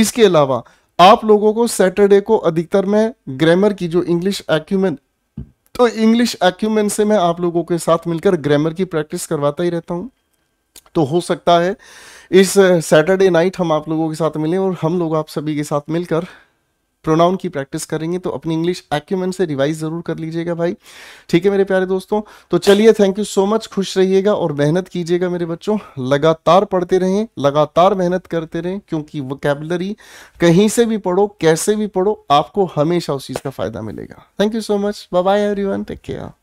इसके अलावा आप लोगों को सैटरडे को अधिकतर मैं ग्रामर की जो इंग्लिश एक्यूमेंट तो इंग्लिश एक्यूमेन से मैं आप लोगों के साथ मिलकर ग्रामर की प्रैक्टिस करवाता ही रहता हूँ तो हो सकता है इस सैटरडे नाइट हम आप लोगों के साथ मिलें और हम लोग आप सभी के साथ मिलकर प्रोनाउन की प्रैक्टिस करेंगे तो अपनी इंग्लिश एक्यूमेंट से रिवाइज ज़रूर कर लीजिएगा भाई ठीक है मेरे प्यारे दोस्तों तो चलिए थैंक यू सो मच खुश रहिएगा और मेहनत कीजिएगा मेरे बच्चों लगातार पढ़ते रहें लगातार मेहनत करते रहें क्योंकि वोकेबलरी कहीं से भी पढ़ो कैसे भी पढ़ो आपको हमेशा उस चीज़ का फ़ायदा मिलेगा thank you so much bye everyone take care